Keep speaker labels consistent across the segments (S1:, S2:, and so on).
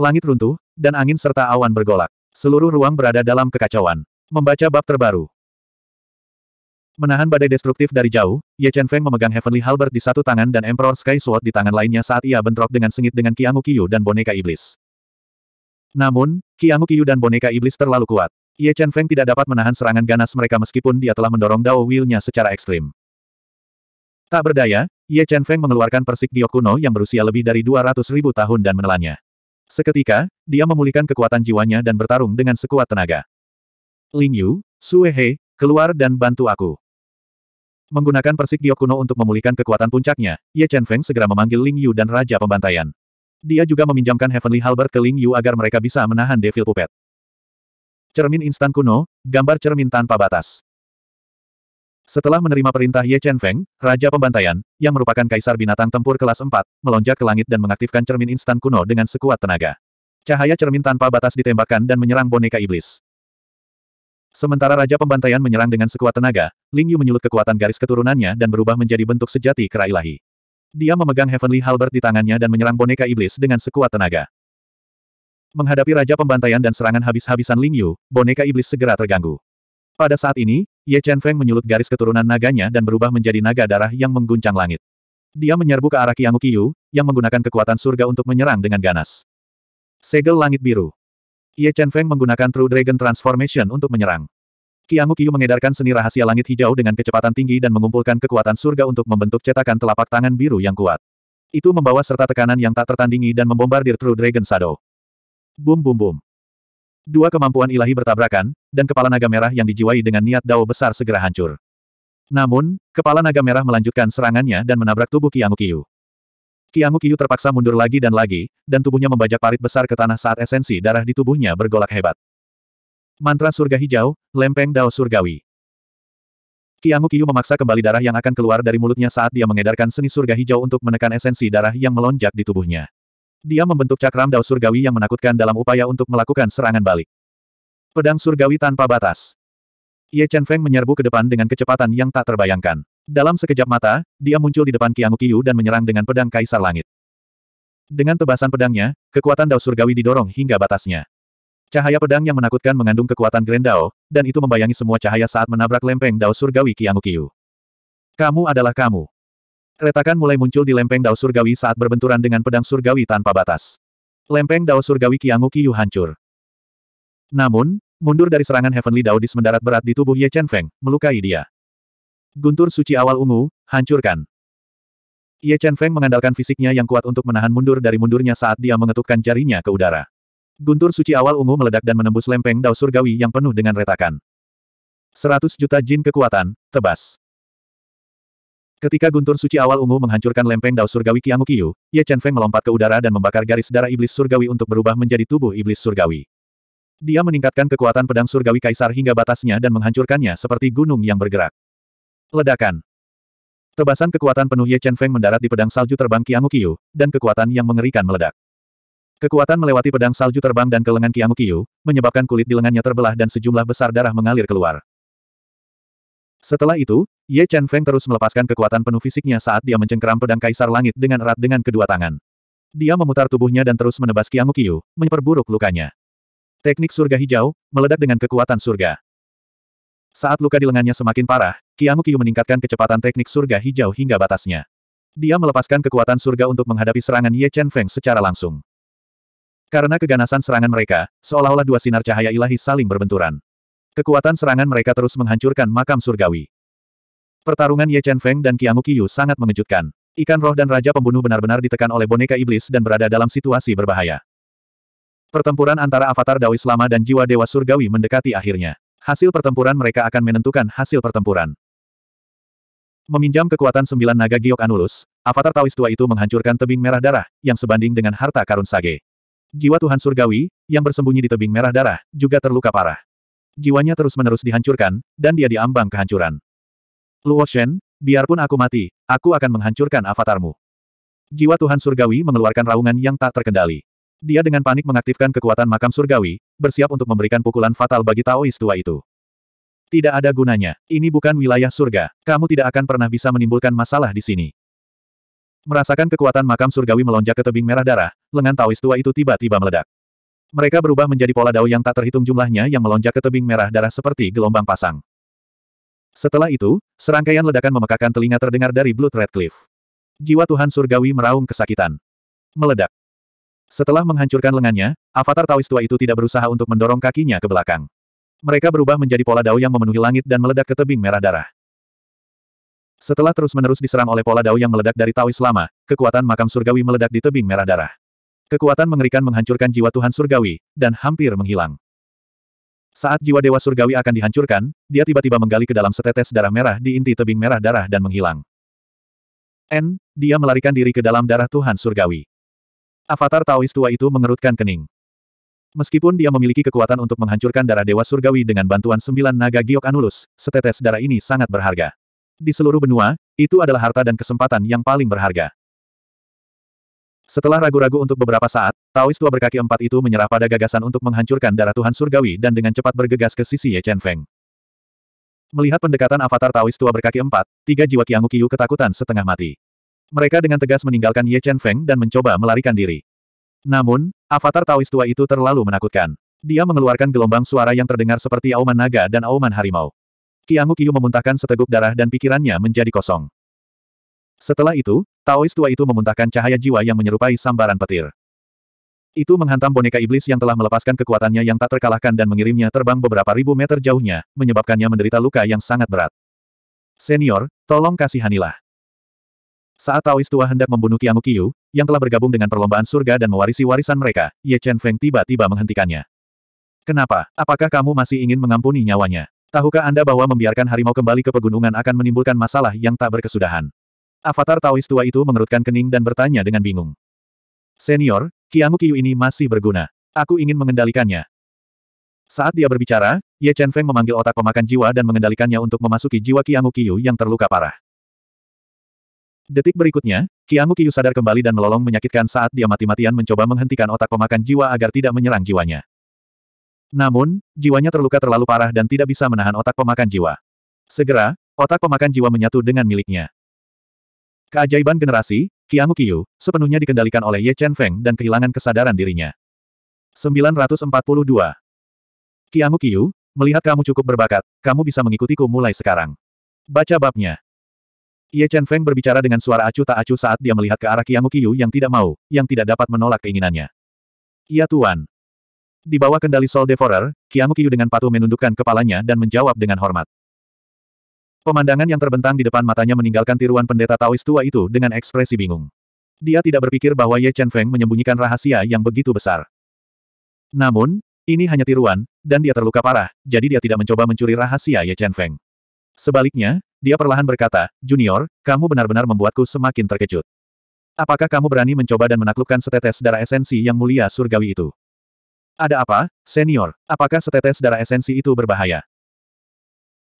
S1: Langit runtuh, dan angin serta awan bergolak. Seluruh ruang berada dalam kekacauan. Membaca bab terbaru. Menahan badai destruktif dari jauh, Ye Chen Feng memegang Heavenly Halberd di satu tangan dan Emperor Sky Sword di tangan lainnya saat ia bentrok dengan sengit dengan Qiangwu Qiyu dan boneka iblis. Namun, Qiangwu Qiyu dan boneka iblis terlalu kuat. Ye Chen Feng tidak dapat menahan serangan ganas mereka meskipun dia telah mendorong Dao Wheel-nya secara ekstrim. Tak berdaya, Ye Chen Feng mengeluarkan persik giok kuno yang berusia lebih dari 200 ribu tahun dan menelannya. Seketika, dia memulihkan kekuatan jiwanya dan bertarung dengan sekuat tenaga. Ling Yu, Suehe, keluar dan bantu aku. Menggunakan persik giok kuno untuk memulihkan kekuatan puncaknya, Ye Chen Feng segera memanggil Ling Yu dan Raja Pembantaian. Dia juga meminjamkan Heavenly Halberd ke Ling Yu agar mereka bisa menahan Devil Puppet. Cermin instan kuno, gambar cermin tanpa batas. Setelah menerima perintah Ye Chen Feng, Raja Pembantaian, yang merupakan kaisar binatang tempur kelas 4, melonjak ke langit dan mengaktifkan cermin instan kuno dengan sekuat tenaga. Cahaya cermin tanpa batas ditembakkan dan menyerang boneka iblis. Sementara Raja Pembantaian menyerang dengan sekuat tenaga, Ling Yu menyulut kekuatan garis keturunannya dan berubah menjadi bentuk sejati kera ilahi. Dia memegang Heavenly Halberd di tangannya dan menyerang boneka iblis dengan sekuat tenaga. Menghadapi Raja Pembantaian dan serangan habis-habisan Ling Yu, boneka iblis segera terganggu. Pada saat ini, Ye Chen Feng menyulut garis keturunan naganya dan berubah menjadi naga darah yang mengguncang langit. Dia menyerbu ke arah Qiang Qiyu, yang menggunakan kekuatan surga untuk menyerang dengan ganas. Segel langit biru. Ye Chen Feng menggunakan True Dragon Transformation untuk menyerang. Qiang Qiyu mengedarkan seni rahasia langit hijau dengan kecepatan tinggi dan mengumpulkan kekuatan surga untuk membentuk cetakan telapak tangan biru yang kuat. Itu membawa serta tekanan yang tak tertandingi dan membombardir True Dragon Shadow. Bum bum bum. Dua kemampuan ilahi bertabrakan, dan kepala naga merah yang dijiwai dengan niat dao besar segera hancur. Namun, kepala naga merah melanjutkan serangannya dan menabrak tubuh Kiangu Kiyu. Kiangu Kiyu terpaksa mundur lagi dan lagi, dan tubuhnya membajak parit besar ke tanah saat esensi darah di tubuhnya bergolak hebat. Mantra surga hijau, lempeng dao surgawi. Kiangu Kiyu memaksa kembali darah yang akan keluar dari mulutnya saat dia mengedarkan seni surga hijau untuk menekan esensi darah yang melonjak di tubuhnya. Dia membentuk cakram dao surgawi yang menakutkan dalam upaya untuk melakukan serangan balik. Pedang surgawi tanpa batas. Ye Chen Feng menyerbu ke depan dengan kecepatan yang tak terbayangkan. Dalam sekejap mata, dia muncul di depan Qiang Qiu dan menyerang dengan pedang Kaisar Langit. Dengan tebasan pedangnya, kekuatan Dao Surgawi didorong hingga batasnya. Cahaya pedang yang menakutkan mengandung kekuatan Grand Dao, dan itu membayangi semua cahaya saat menabrak lempeng Dao Surgawi Qiang Qiu. Kamu adalah kamu. Retakan mulai muncul di lempeng dao surgawi saat berbenturan dengan pedang surgawi tanpa batas. Lempeng dao surgawi Kiangu Kiyu hancur. Namun, mundur dari serangan Heavenly Dao di berat di tubuh Ye Chen Feng, melukai dia. Guntur suci awal ungu, hancurkan. Ye Chen Feng mengandalkan fisiknya yang kuat untuk menahan mundur dari mundurnya saat dia mengetukkan jarinya ke udara. Guntur suci awal ungu meledak dan menembus lempeng dao surgawi yang penuh dengan retakan. 100 juta jin kekuatan, tebas. Ketika guntur suci awal ungu menghancurkan lempeng dao surgawi Kiangu Qiyu, Ye Chen Feng melompat ke udara dan membakar garis darah iblis surgawi untuk berubah menjadi tubuh iblis surgawi. Dia meningkatkan kekuatan pedang surgawi kaisar hingga batasnya dan menghancurkannya seperti gunung yang bergerak. Ledakan. Tebasan kekuatan penuh Ye Chen Feng mendarat di pedang salju terbang Kiangu dan kekuatan yang mengerikan meledak. Kekuatan melewati pedang salju terbang dan ke lengan Qiangu menyebabkan kulit di lengannya terbelah dan sejumlah besar darah mengalir keluar. Setelah itu, Ye Chen Feng terus melepaskan kekuatan penuh fisiknya saat dia mencengkeram pedang kaisar langit dengan erat dengan kedua tangan. Dia memutar tubuhnya dan terus menebas Qiang Qiu, menyeperburuk lukanya. Teknik surga hijau, meledak dengan kekuatan surga. Saat luka di lengannya semakin parah, Qiang Qiu meningkatkan kecepatan teknik surga hijau hingga batasnya. Dia melepaskan kekuatan surga untuk menghadapi serangan Ye Chen Feng secara langsung. Karena keganasan serangan mereka, seolah-olah dua sinar cahaya ilahi saling berbenturan. Kekuatan serangan mereka terus menghancurkan makam surgawi. Pertarungan Ye Chen Feng dan Qiang Qiyu sangat mengejutkan. Ikan roh dan Raja Pembunuh benar-benar ditekan oleh boneka iblis dan berada dalam situasi berbahaya. Pertempuran antara Avatar Dawi Lama dan Jiwa Dewa Surgawi mendekati akhirnya. Hasil pertempuran mereka akan menentukan hasil pertempuran. Meminjam kekuatan sembilan naga Giok Anulus, Avatar Taois tua itu menghancurkan tebing merah darah, yang sebanding dengan harta karun Sage. Jiwa Tuhan Surgawi, yang bersembunyi di tebing merah darah, juga terluka parah. Jiwanya terus-menerus dihancurkan, dan dia diambang kehancuran. Luo Shen, biarpun aku mati, aku akan menghancurkan avatarmu. Jiwa Tuhan Surgawi mengeluarkan raungan yang tak terkendali. Dia dengan panik mengaktifkan kekuatan makam surgawi, bersiap untuk memberikan pukulan fatal bagi Taois tua itu. Tidak ada gunanya. Ini bukan wilayah surga. Kamu tidak akan pernah bisa menimbulkan masalah di sini. Merasakan kekuatan makam surgawi melonjak ke tebing merah darah, lengan Taois tua itu tiba-tiba meledak. Mereka berubah menjadi pola dao yang tak terhitung jumlahnya yang melonjak ke tebing merah darah seperti gelombang pasang. Setelah itu, serangkaian ledakan memekakan telinga terdengar dari Blood Red Cliff. Jiwa Tuhan Surgawi meraung kesakitan. Meledak. Setelah menghancurkan lengannya, avatar Tawis tua itu tidak berusaha untuk mendorong kakinya ke belakang. Mereka berubah menjadi pola dao yang memenuhi langit dan meledak ke tebing merah darah. Setelah terus-menerus diserang oleh pola dao yang meledak dari Tawis lama, kekuatan makam surgawi meledak di tebing merah darah. Kekuatan mengerikan menghancurkan jiwa Tuhan Surgawi, dan hampir menghilang. Saat jiwa Dewa Surgawi akan dihancurkan, dia tiba-tiba menggali ke dalam setetes darah merah di inti tebing merah darah dan menghilang. N, dia melarikan diri ke dalam darah Tuhan Surgawi. Avatar Taoist tua itu mengerutkan kening. Meskipun dia memiliki kekuatan untuk menghancurkan darah Dewa Surgawi dengan bantuan sembilan naga Giok Anulus, setetes darah ini sangat berharga. Di seluruh benua, itu adalah harta dan kesempatan yang paling berharga. Setelah ragu-ragu untuk beberapa saat, Taois tua berkaki empat itu menyerah pada gagasan untuk menghancurkan darah Tuhan Surgawi dan dengan cepat bergegas ke sisi Ye Chen Feng. Melihat pendekatan avatar Taois tua berkaki empat, tiga jiwa Qiang Qiyu ketakutan setengah mati. Mereka dengan tegas meninggalkan Ye Chen Feng dan mencoba melarikan diri. Namun, avatar Taois tua itu terlalu menakutkan. Dia mengeluarkan gelombang suara yang terdengar seperti auman naga dan auman harimau. Qiang Qiyu memuntahkan seteguk darah dan pikirannya menjadi kosong. Setelah itu, Taois tua itu memuntahkan cahaya jiwa yang menyerupai sambaran petir. Itu menghantam boneka iblis yang telah melepaskan kekuatannya yang tak terkalahkan dan mengirimnya terbang beberapa ribu meter jauhnya, menyebabkannya menderita luka yang sangat berat. Senior, tolong kasihanilah. Saat Taois tua hendak membunuh Kiamu Qiyu, yang telah bergabung dengan perlombaan surga dan mewarisi warisan mereka, Ye Chen Feng tiba-tiba menghentikannya. Kenapa? Apakah kamu masih ingin mengampuni nyawanya? Tahukah Anda bahwa membiarkan harimau kembali ke pegunungan akan menimbulkan masalah yang tak berkesudahan? Avatar Taois tua itu mengerutkan kening dan bertanya dengan bingung. Senior, Kiangu Kiyu ini masih berguna. Aku ingin mengendalikannya. Saat dia berbicara, Ye Chen Feng memanggil otak pemakan jiwa dan mengendalikannya untuk memasuki jiwa Kiangu Kiyu yang terluka parah. Detik berikutnya, Kiangu Kiyu sadar kembali dan melolong menyakitkan saat dia mati-matian mencoba menghentikan otak pemakan jiwa agar tidak menyerang jiwanya. Namun, jiwanya terluka terlalu parah dan tidak bisa menahan otak pemakan jiwa. Segera, otak pemakan jiwa menyatu dengan miliknya. Keajaiban generasi, Qianghu Qiyu, sepenuhnya dikendalikan oleh Ye Chen Feng dan kehilangan kesadaran dirinya. 942. Qianghu Qiyu, melihat kamu cukup berbakat, kamu bisa mengikutiku mulai sekarang. Baca babnya. Ye Chen Feng berbicara dengan suara acuh tak acuh saat dia melihat ke arah Qiang Qiyu yang tidak mau, yang tidak dapat menolak keinginannya. Ya Tuan. Di bawah kendali Soul Devourer, Qiang Qiyu dengan patuh menundukkan kepalanya dan menjawab dengan hormat. Pemandangan yang terbentang di depan matanya meninggalkan tiruan pendeta Taoist tua itu dengan ekspresi bingung. Dia tidak berpikir bahwa Ye Chen Feng menyembunyikan rahasia yang begitu besar. Namun, ini hanya tiruan, dan dia terluka parah, jadi dia tidak mencoba mencuri rahasia Ye Chen Feng. Sebaliknya, dia perlahan berkata, Junior, kamu benar-benar membuatku semakin terkejut. Apakah kamu berani mencoba dan menaklukkan setetes darah esensi yang mulia surgawi itu? Ada apa, senior? Apakah setetes darah esensi itu berbahaya?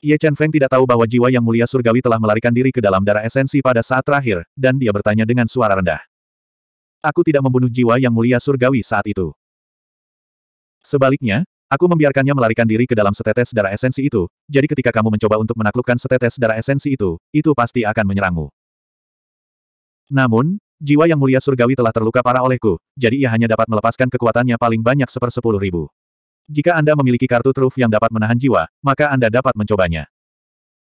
S1: Ye Chen Feng tidak tahu bahwa jiwa yang mulia surgawi telah melarikan diri ke dalam darah esensi pada saat terakhir, dan dia bertanya dengan suara rendah. Aku tidak membunuh jiwa yang mulia surgawi saat itu. Sebaliknya, aku membiarkannya melarikan diri ke dalam setetes darah esensi itu, jadi ketika kamu mencoba untuk menaklukkan setetes darah esensi itu, itu pasti akan menyerangmu. Namun, jiwa yang mulia surgawi telah terluka parah olehku, jadi ia hanya dapat melepaskan kekuatannya paling banyak sepersepuluh ribu. Jika Anda memiliki kartu truf yang dapat menahan jiwa, maka Anda dapat mencobanya.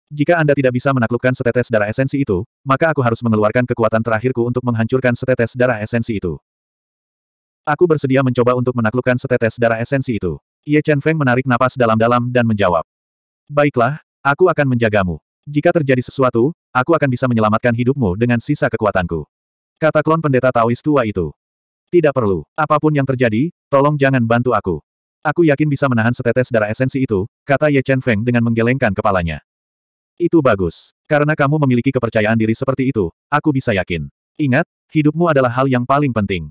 S1: Jika Anda tidak bisa menaklukkan setetes darah esensi itu, maka aku harus mengeluarkan kekuatan terakhirku untuk menghancurkan setetes darah esensi itu. Aku bersedia mencoba untuk menaklukkan setetes darah esensi itu. Ye Chen Feng menarik napas dalam-dalam dan menjawab. Baiklah, aku akan menjagamu. Jika terjadi sesuatu, aku akan bisa menyelamatkan hidupmu dengan sisa kekuatanku. Kata klon pendeta Taois tua itu. Tidak perlu. Apapun yang terjadi, tolong jangan bantu aku. Aku yakin bisa menahan setetes darah esensi itu, kata Ye Chen Feng dengan menggelengkan kepalanya. Itu bagus. Karena kamu memiliki kepercayaan diri seperti itu, aku bisa yakin. Ingat, hidupmu adalah hal yang paling penting.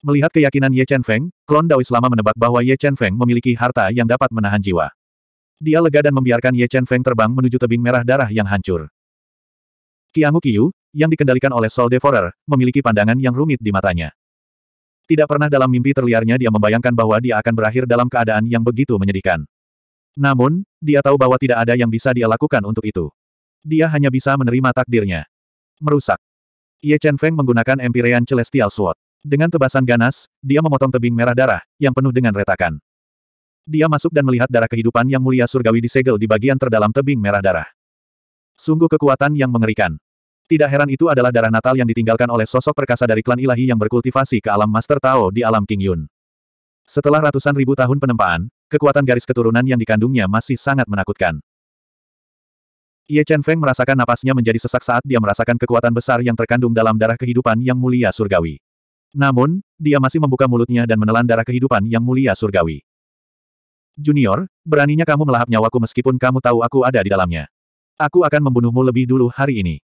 S1: Melihat keyakinan Ye Chen Feng, klon Dao Islama menebak bahwa Ye Chen Feng memiliki harta yang dapat menahan jiwa. Dia lega dan membiarkan Ye Chen Feng terbang menuju tebing merah darah yang hancur. Qiangu Qiyu, yang dikendalikan oleh Soul Devourer, memiliki pandangan yang rumit di matanya. Tidak pernah dalam mimpi terliarnya dia membayangkan bahwa dia akan berakhir dalam keadaan yang begitu menyedihkan. Namun, dia tahu bahwa tidak ada yang bisa dia lakukan untuk itu. Dia hanya bisa menerima takdirnya. Merusak. Ye Chen Feng menggunakan Empyrean Celestial Sword. Dengan tebasan ganas, dia memotong tebing merah darah, yang penuh dengan retakan. Dia masuk dan melihat darah kehidupan yang mulia surgawi disegel di bagian terdalam tebing merah darah. Sungguh kekuatan yang mengerikan. Tidak heran itu adalah darah natal yang ditinggalkan oleh sosok perkasa dari klan ilahi yang berkultivasi ke alam Master Tao di alam King Yun. Setelah ratusan ribu tahun penempaan, kekuatan garis keturunan yang dikandungnya masih sangat menakutkan. Ye Chen Feng merasakan napasnya menjadi sesak saat dia merasakan kekuatan besar yang terkandung dalam darah kehidupan yang mulia surgawi. Namun, dia masih membuka mulutnya dan menelan darah kehidupan yang mulia surgawi. Junior, beraninya kamu melahap nyawaku meskipun kamu tahu aku ada di dalamnya. Aku akan membunuhmu lebih dulu hari ini.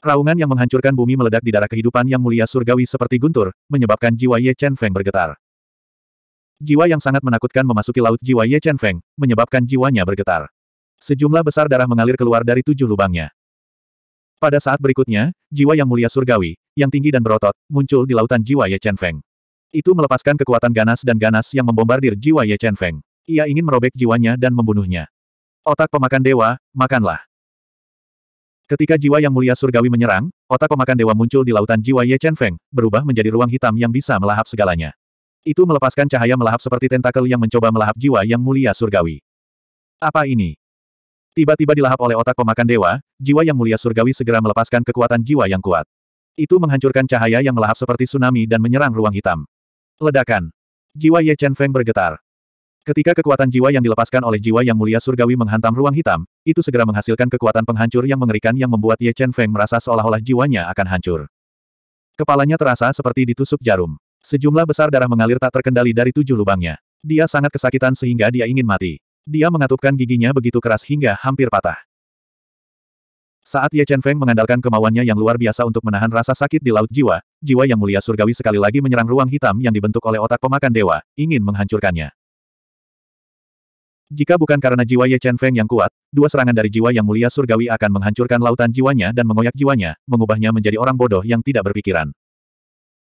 S1: Raungan yang menghancurkan bumi meledak di darah kehidupan yang mulia surgawi seperti guntur, menyebabkan jiwa Ye Chen Feng bergetar. Jiwa yang sangat menakutkan memasuki laut jiwa Ye Chen Feng, menyebabkan jiwanya bergetar. Sejumlah besar darah mengalir keluar dari tujuh lubangnya. Pada saat berikutnya, jiwa yang mulia surgawi, yang tinggi dan berotot, muncul di lautan jiwa Ye Chen Feng. Itu melepaskan kekuatan ganas dan ganas yang membombardir jiwa Ye Chen Feng. Ia ingin merobek jiwanya dan membunuhnya. Otak pemakan dewa, makanlah. Ketika jiwa yang mulia surgawi menyerang, otak pemakan dewa muncul di lautan jiwa Ye Chen Feng, berubah menjadi ruang hitam yang bisa melahap segalanya. Itu melepaskan cahaya melahap seperti tentakel yang mencoba melahap jiwa yang mulia surgawi. Apa ini? Tiba-tiba dilahap oleh otak pemakan dewa, jiwa yang mulia surgawi segera melepaskan kekuatan jiwa yang kuat. Itu menghancurkan cahaya yang melahap seperti tsunami dan menyerang ruang hitam. Ledakan. Jiwa Ye Chen Feng bergetar. Ketika kekuatan jiwa yang dilepaskan oleh jiwa yang mulia surgawi menghantam ruang hitam, itu segera menghasilkan kekuatan penghancur yang mengerikan yang membuat Ye Chen Feng merasa seolah-olah jiwanya akan hancur. Kepalanya terasa seperti ditusuk jarum. Sejumlah besar darah mengalir tak terkendali dari tujuh lubangnya. Dia sangat kesakitan sehingga dia ingin mati. Dia mengatupkan giginya begitu keras hingga hampir patah. Saat Ye Chen Feng mengandalkan kemauannya yang luar biasa untuk menahan rasa sakit di Laut Jiwa, jiwa yang mulia surgawi sekali lagi menyerang ruang hitam yang dibentuk oleh otak pemakan dewa, ingin menghancurkannya. Jika bukan karena jiwa Ye Chen Feng yang kuat, dua serangan dari jiwa yang mulia surgawi akan menghancurkan lautan jiwanya dan mengoyak jiwanya, mengubahnya menjadi orang bodoh yang tidak berpikiran.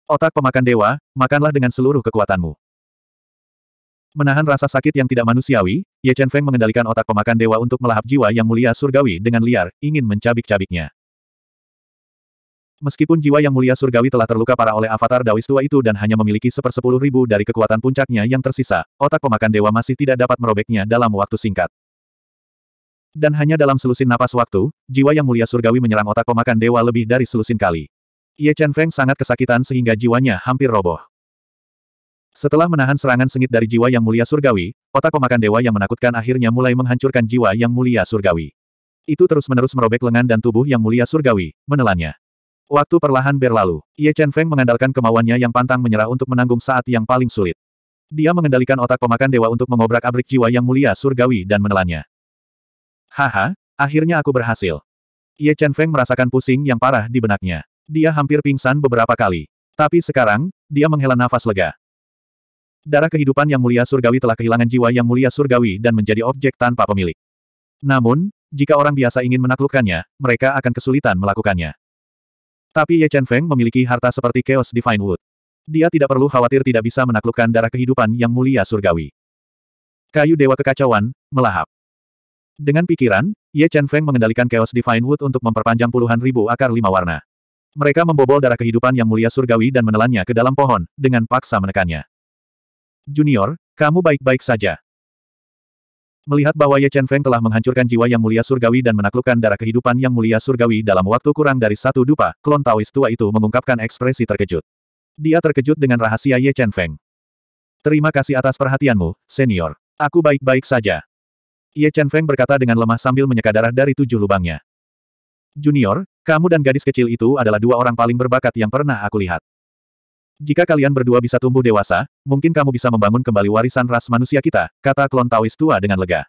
S1: Otak pemakan dewa, makanlah dengan seluruh kekuatanmu. Menahan rasa sakit yang tidak manusiawi, Ye Chen Feng mengendalikan otak pemakan dewa untuk melahap jiwa yang mulia surgawi dengan liar, ingin mencabik-cabiknya. Meskipun jiwa yang mulia surgawi telah terluka parah oleh avatar Dawis tua itu dan hanya memiliki sepersepuluh ribu dari kekuatan puncaknya yang tersisa, otak pemakan dewa masih tidak dapat merobeknya dalam waktu singkat. Dan hanya dalam selusin napas waktu, jiwa yang mulia surgawi menyerang otak pemakan dewa lebih dari selusin kali. Ye Chen Feng sangat kesakitan sehingga jiwanya hampir roboh. Setelah menahan serangan sengit dari jiwa yang mulia surgawi, otak pemakan dewa yang menakutkan akhirnya mulai menghancurkan jiwa yang mulia surgawi. Itu terus-menerus merobek lengan dan tubuh yang mulia surgawi, menelannya. Waktu perlahan berlalu. Ye Chen Feng mengandalkan kemauannya yang pantang menyerah untuk menanggung saat yang paling sulit. Dia mengendalikan otak pemakan dewa untuk mengobrak-abrik jiwa yang mulia surgawi dan menelannya. Haha, akhirnya aku berhasil. Ye Chen Feng merasakan pusing yang parah di benaknya. Dia hampir pingsan beberapa kali. Tapi sekarang, dia menghela nafas lega. Darah kehidupan yang mulia surgawi telah kehilangan jiwa yang mulia surgawi dan menjadi objek tanpa pemilik. Namun, jika orang biasa ingin menaklukkannya, mereka akan kesulitan melakukannya. Tapi Ye Chen Feng memiliki harta seperti Chaos Divine Wood. Dia tidak perlu khawatir tidak bisa menaklukkan darah kehidupan yang mulia surgawi. Kayu Dewa Kekacauan, melahap. Dengan pikiran, Ye Chen Feng mengendalikan Chaos Divine Wood untuk memperpanjang puluhan ribu akar lima warna. Mereka membobol darah kehidupan yang mulia surgawi dan menelannya ke dalam pohon, dengan paksa menekannya. Junior, kamu baik-baik saja. Melihat bahwa Ye Chen Feng telah menghancurkan jiwa yang mulia surgawi dan menaklukkan darah kehidupan yang mulia surgawi dalam waktu kurang dari satu dupa, klon Taois tua itu mengungkapkan ekspresi terkejut. Dia terkejut dengan rahasia Ye Chen Feng. Terima kasih atas perhatianmu, senior. Aku baik-baik saja. Ye Chen Feng berkata dengan lemah sambil menyeka darah dari tujuh lubangnya. Junior, kamu dan gadis kecil itu adalah dua orang paling berbakat yang pernah aku lihat. Jika kalian berdua bisa tumbuh dewasa, mungkin kamu bisa membangun kembali warisan ras manusia kita, kata klon Tawis tua dengan lega.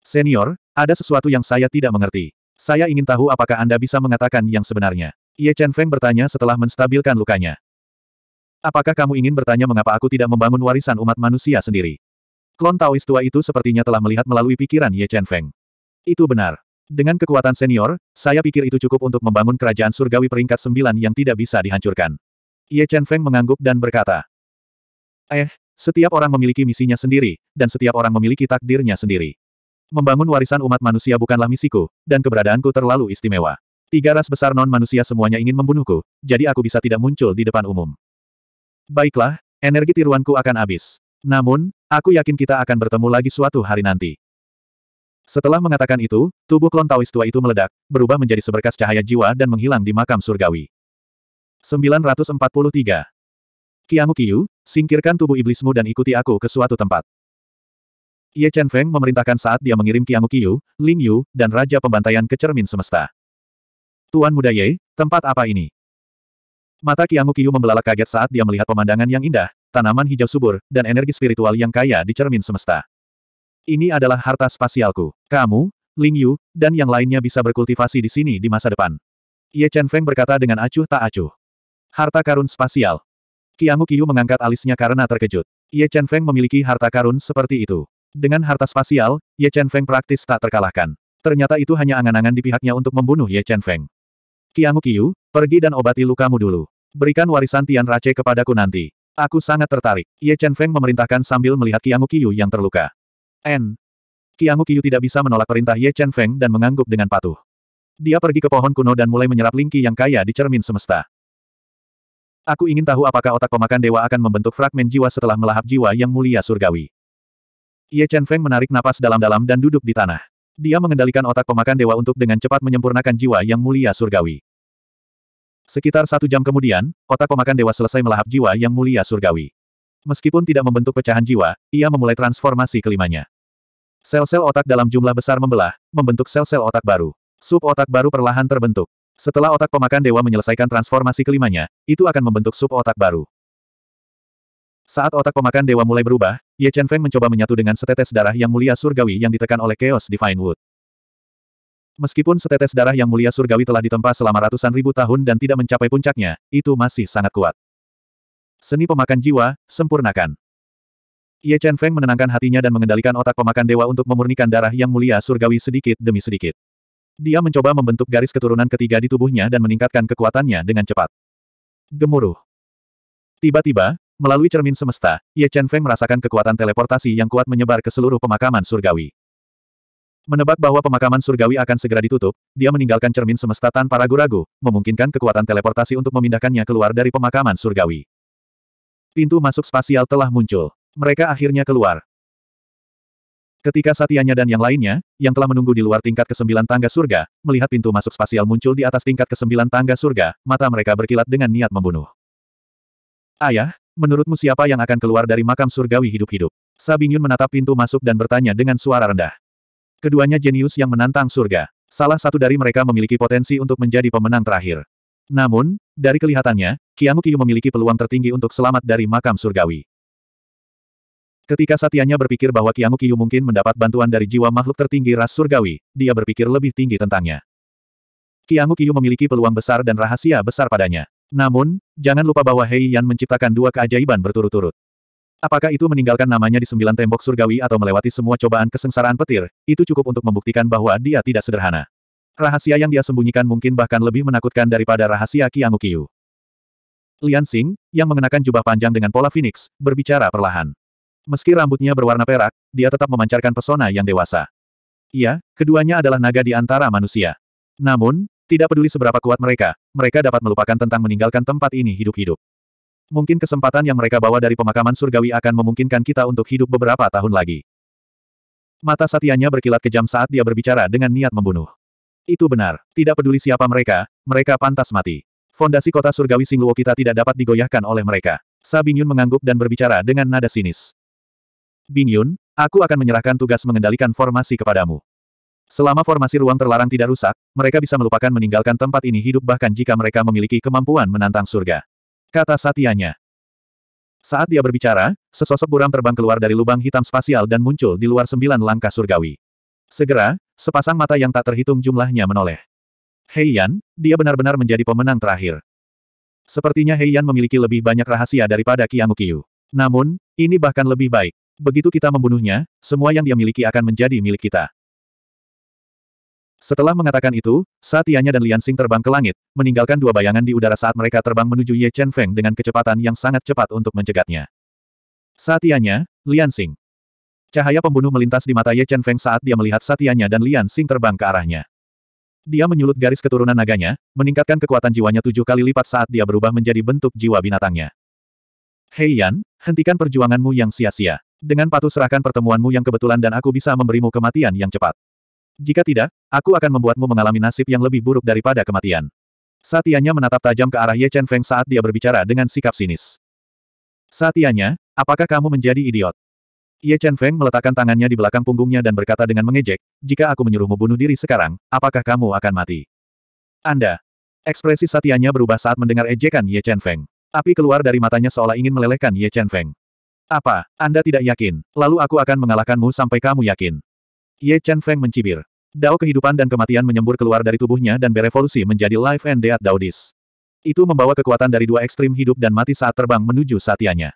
S1: Senior, ada sesuatu yang saya tidak mengerti. Saya ingin tahu apakah Anda bisa mengatakan yang sebenarnya. Ye Chen Feng bertanya setelah menstabilkan lukanya. Apakah kamu ingin bertanya mengapa aku tidak membangun warisan umat manusia sendiri? Klon Tawis tua itu sepertinya telah melihat melalui pikiran Ye Chen Feng. Itu benar. Dengan kekuatan senior, saya pikir itu cukup untuk membangun kerajaan surgawi peringkat sembilan yang tidak bisa dihancurkan. Ye Chen Feng mengangguk dan berkata. Eh, setiap orang memiliki misinya sendiri, dan setiap orang memiliki takdirnya sendiri. Membangun warisan umat manusia bukanlah misiku, dan keberadaanku terlalu istimewa. Tiga ras besar non-manusia semuanya ingin membunuhku, jadi aku bisa tidak muncul di depan umum. Baiklah, energi tiruanku akan habis. Namun, aku yakin kita akan bertemu lagi suatu hari nanti. Setelah mengatakan itu, tubuh klon Taoist tua itu meledak, berubah menjadi seberkas cahaya jiwa dan menghilang di makam surgawi. 943. kiyu singkirkan tubuh iblismu dan ikuti aku ke suatu tempat. Ye Chen Feng memerintahkan saat dia mengirim kiyu Ling Yu, dan Raja Pembantaian ke cermin semesta. Tuan muda Ye, tempat apa ini? Mata kiyu membelalak kaget saat dia melihat pemandangan yang indah, tanaman hijau subur, dan energi spiritual yang kaya di cermin semesta. Ini adalah harta spasialku. Kamu, Ling Yu, dan yang lainnya bisa berkultivasi di sini di masa depan. Ye Chen Feng berkata dengan acuh tak acuh. Harta karun spasial. Qianghu Qiyu mengangkat alisnya karena terkejut. Ye Chen Feng memiliki harta karun seperti itu. Dengan harta spasial, Ye Chen Feng praktis tak terkalahkan. Ternyata itu hanya angan-angan di pihaknya untuk membunuh Ye Chen Feng. Qianghu Qiyu, pergi dan obati lukamu dulu. Berikan warisan Tian Rache kepadaku nanti. Aku sangat tertarik. Ye Chen Feng memerintahkan sambil melihat Qianghu Qiyu yang terluka. N. Qianghu Qiyu tidak bisa menolak perintah Ye Chen Feng dan mengangguk dengan patuh. Dia pergi ke pohon kuno dan mulai menyerap lingki yang kaya di cermin semesta. Aku ingin tahu apakah otak pemakan dewa akan membentuk fragmen jiwa setelah melahap jiwa yang mulia surgawi. Ye Chen Feng menarik napas dalam-dalam dan duduk di tanah. Dia mengendalikan otak pemakan dewa untuk dengan cepat menyempurnakan jiwa yang mulia surgawi. Sekitar satu jam kemudian, otak pemakan dewa selesai melahap jiwa yang mulia surgawi. Meskipun tidak membentuk pecahan jiwa, ia memulai transformasi kelimanya. Sel-sel otak dalam jumlah besar membelah, membentuk sel-sel otak baru. Sub otak baru perlahan terbentuk. Setelah otak pemakan dewa menyelesaikan transformasi kelimanya, itu akan membentuk sub otak baru. Saat otak pemakan dewa mulai berubah, Ye Chen Feng mencoba menyatu dengan setetes darah yang mulia surgawi yang ditekan oleh Chaos Divine Wood. Meskipun setetes darah yang mulia surgawi telah ditempa selama ratusan ribu tahun dan tidak mencapai puncaknya, itu masih sangat kuat. Seni pemakan jiwa, sempurnakan. Ye Chen Feng menenangkan hatinya dan mengendalikan otak pemakan dewa untuk memurnikan darah yang mulia surgawi sedikit demi sedikit. Dia mencoba membentuk garis keturunan ketiga di tubuhnya dan meningkatkan kekuatannya dengan cepat. Gemuruh. Tiba-tiba, melalui cermin semesta, Ye Chen Feng merasakan kekuatan teleportasi yang kuat menyebar ke seluruh pemakaman surgawi. Menebak bahwa pemakaman surgawi akan segera ditutup, dia meninggalkan cermin semesta tanpa ragu-ragu, memungkinkan kekuatan teleportasi untuk memindahkannya keluar dari pemakaman surgawi. Pintu masuk spasial telah muncul. Mereka akhirnya keluar. Ketika Satyanya dan yang lainnya, yang telah menunggu di luar tingkat ke-9 tangga surga, melihat pintu masuk spasial muncul di atas tingkat ke-9 tangga surga, mata mereka berkilat dengan niat membunuh. Ayah, menurutmu siapa yang akan keluar dari makam surgawi hidup-hidup? Yun menatap pintu masuk dan bertanya dengan suara rendah. Keduanya jenius yang menantang surga. Salah satu dari mereka memiliki potensi untuk menjadi pemenang terakhir. Namun, dari kelihatannya, Kiamu Kiyu memiliki peluang tertinggi untuk selamat dari makam surgawi. Ketika Satyanya berpikir bahwa Kiangu Kiyu mungkin mendapat bantuan dari jiwa makhluk tertinggi ras surgawi, dia berpikir lebih tinggi tentangnya. Kiangu Kiyu memiliki peluang besar dan rahasia besar padanya. Namun, jangan lupa bahwa Hei Yan menciptakan dua keajaiban berturut-turut. Apakah itu meninggalkan namanya di sembilan tembok surgawi atau melewati semua cobaan kesengsaraan petir, itu cukup untuk membuktikan bahwa dia tidak sederhana. Rahasia yang dia sembunyikan mungkin bahkan lebih menakutkan daripada rahasia Kiangu Kiyu. Lian Xing, yang mengenakan jubah panjang dengan pola phoenix, berbicara perlahan. Meski rambutnya berwarna perak, dia tetap memancarkan pesona yang dewasa. Iya, keduanya adalah naga di antara manusia. Namun, tidak peduli seberapa kuat mereka, mereka dapat melupakan tentang meninggalkan tempat ini hidup-hidup. Mungkin kesempatan yang mereka bawa dari pemakaman surgawi akan memungkinkan kita untuk hidup beberapa tahun lagi. Mata satianya berkilat kejam saat dia berbicara dengan niat membunuh. Itu benar, tidak peduli siapa mereka, mereka pantas mati. Fondasi kota surgawi Singluo kita tidak dapat digoyahkan oleh mereka. Sabinyun mengangguk dan berbicara dengan nada sinis. Bing Yun, aku akan menyerahkan tugas mengendalikan formasi kepadamu. Selama formasi ruang terlarang tidak rusak, mereka bisa melupakan meninggalkan tempat ini hidup bahkan jika mereka memiliki kemampuan menantang surga. Kata satianya. Saat dia berbicara, sesosok buram terbang keluar dari lubang hitam spasial dan muncul di luar sembilan langkah surgawi. Segera, sepasang mata yang tak terhitung jumlahnya menoleh. Hei Yan, dia benar-benar menjadi pemenang terakhir. Sepertinya Heian memiliki lebih banyak rahasia daripada Qiangu Qiyu. Namun, ini bahkan lebih baik. Begitu kita membunuhnya, semua yang dia miliki akan menjadi milik kita. Setelah mengatakan itu, Satianya dan Lian Xing terbang ke langit, meninggalkan dua bayangan di udara saat mereka terbang menuju Ye Chen Feng dengan kecepatan yang sangat cepat untuk mencegatnya. Satianya, Lian Xing. Cahaya pembunuh melintas di mata Ye Chen Feng saat dia melihat Satianya dan Lian Xing terbang ke arahnya. Dia menyulut garis keturunan naganya, meningkatkan kekuatan jiwanya tujuh kali lipat saat dia berubah menjadi bentuk jiwa binatangnya. Hei Yan, hentikan perjuanganmu yang sia-sia. Dengan patuh serahkan pertemuanmu yang kebetulan dan aku bisa memberimu kematian yang cepat. Jika tidak, aku akan membuatmu mengalami nasib yang lebih buruk daripada kematian. Satianya menatap tajam ke arah Ye Chen Feng saat dia berbicara dengan sikap sinis. Satianya, apakah kamu menjadi idiot? Ye Chen Feng meletakkan tangannya di belakang punggungnya dan berkata dengan mengejek, jika aku menyuruhmu bunuh diri sekarang, apakah kamu akan mati? Anda. Ekspresi satianya berubah saat mendengar ejekan Ye Chen Feng. Api keluar dari matanya seolah ingin melelehkan Ye Chen Feng. Apa, Anda tidak yakin? Lalu aku akan mengalahkanmu sampai kamu yakin. Ye Chen Feng mencibir. Dao kehidupan dan kematian menyembur keluar dari tubuhnya dan berevolusi menjadi life and death daudis. Itu membawa kekuatan dari dua ekstrim hidup dan mati saat terbang menuju satianya.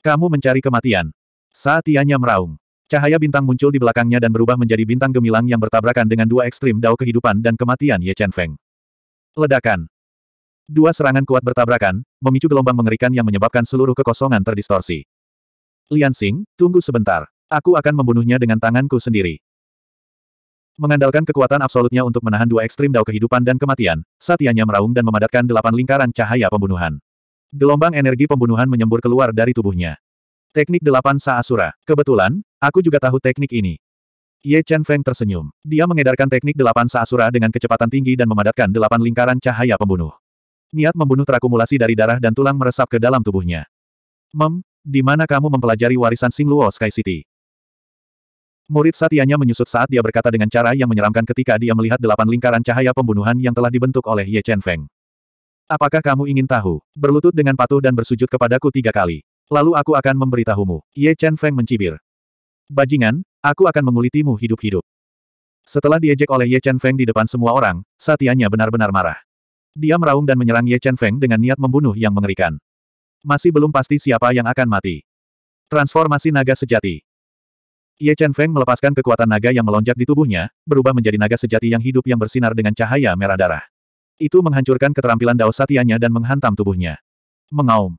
S1: Kamu mencari kematian. Satianya meraung. Cahaya bintang muncul di belakangnya dan berubah menjadi bintang gemilang yang bertabrakan dengan dua ekstrim dao kehidupan dan kematian Ye Chen Feng. Ledakan. Dua serangan kuat bertabrakan, memicu gelombang mengerikan yang menyebabkan seluruh kekosongan terdistorsi. Lian Xing, tunggu sebentar. Aku akan membunuhnya dengan tanganku sendiri. Mengandalkan kekuatan absolutnya untuk menahan dua ekstrim dao kehidupan dan kematian, satianya meraung dan memadatkan delapan lingkaran cahaya pembunuhan. Gelombang energi pembunuhan menyembur keluar dari tubuhnya. Teknik delapan Saasura. Kebetulan, aku juga tahu teknik ini. Ye Chen Feng tersenyum. Dia mengedarkan teknik delapan Saasura dengan kecepatan tinggi dan memadatkan delapan lingkaran cahaya pembunuh. Niat membunuh terakumulasi dari darah dan tulang meresap ke dalam tubuhnya. Mem, di mana kamu mempelajari warisan Singluo Sky City. Murid satianya menyusut saat dia berkata dengan cara yang menyeramkan ketika dia melihat delapan lingkaran cahaya pembunuhan yang telah dibentuk oleh Ye Chen Feng. Apakah kamu ingin tahu? Berlutut dengan patuh dan bersujud kepadaku tiga kali. Lalu aku akan memberitahumu. Ye Chen Feng mencibir. Bajingan, aku akan mengulitimu hidup-hidup. Setelah diejek oleh Ye Chen Feng di depan semua orang, satianya benar-benar marah. Dia meraung dan menyerang Ye Chen Feng dengan niat membunuh yang mengerikan masih belum pasti siapa yang akan mati. Transformasi naga sejati. Ye Chen Feng melepaskan kekuatan naga yang melonjak di tubuhnya, berubah menjadi naga sejati yang hidup yang bersinar dengan cahaya merah darah. Itu menghancurkan keterampilan Dao Satianya dan menghantam tubuhnya. Mengaum.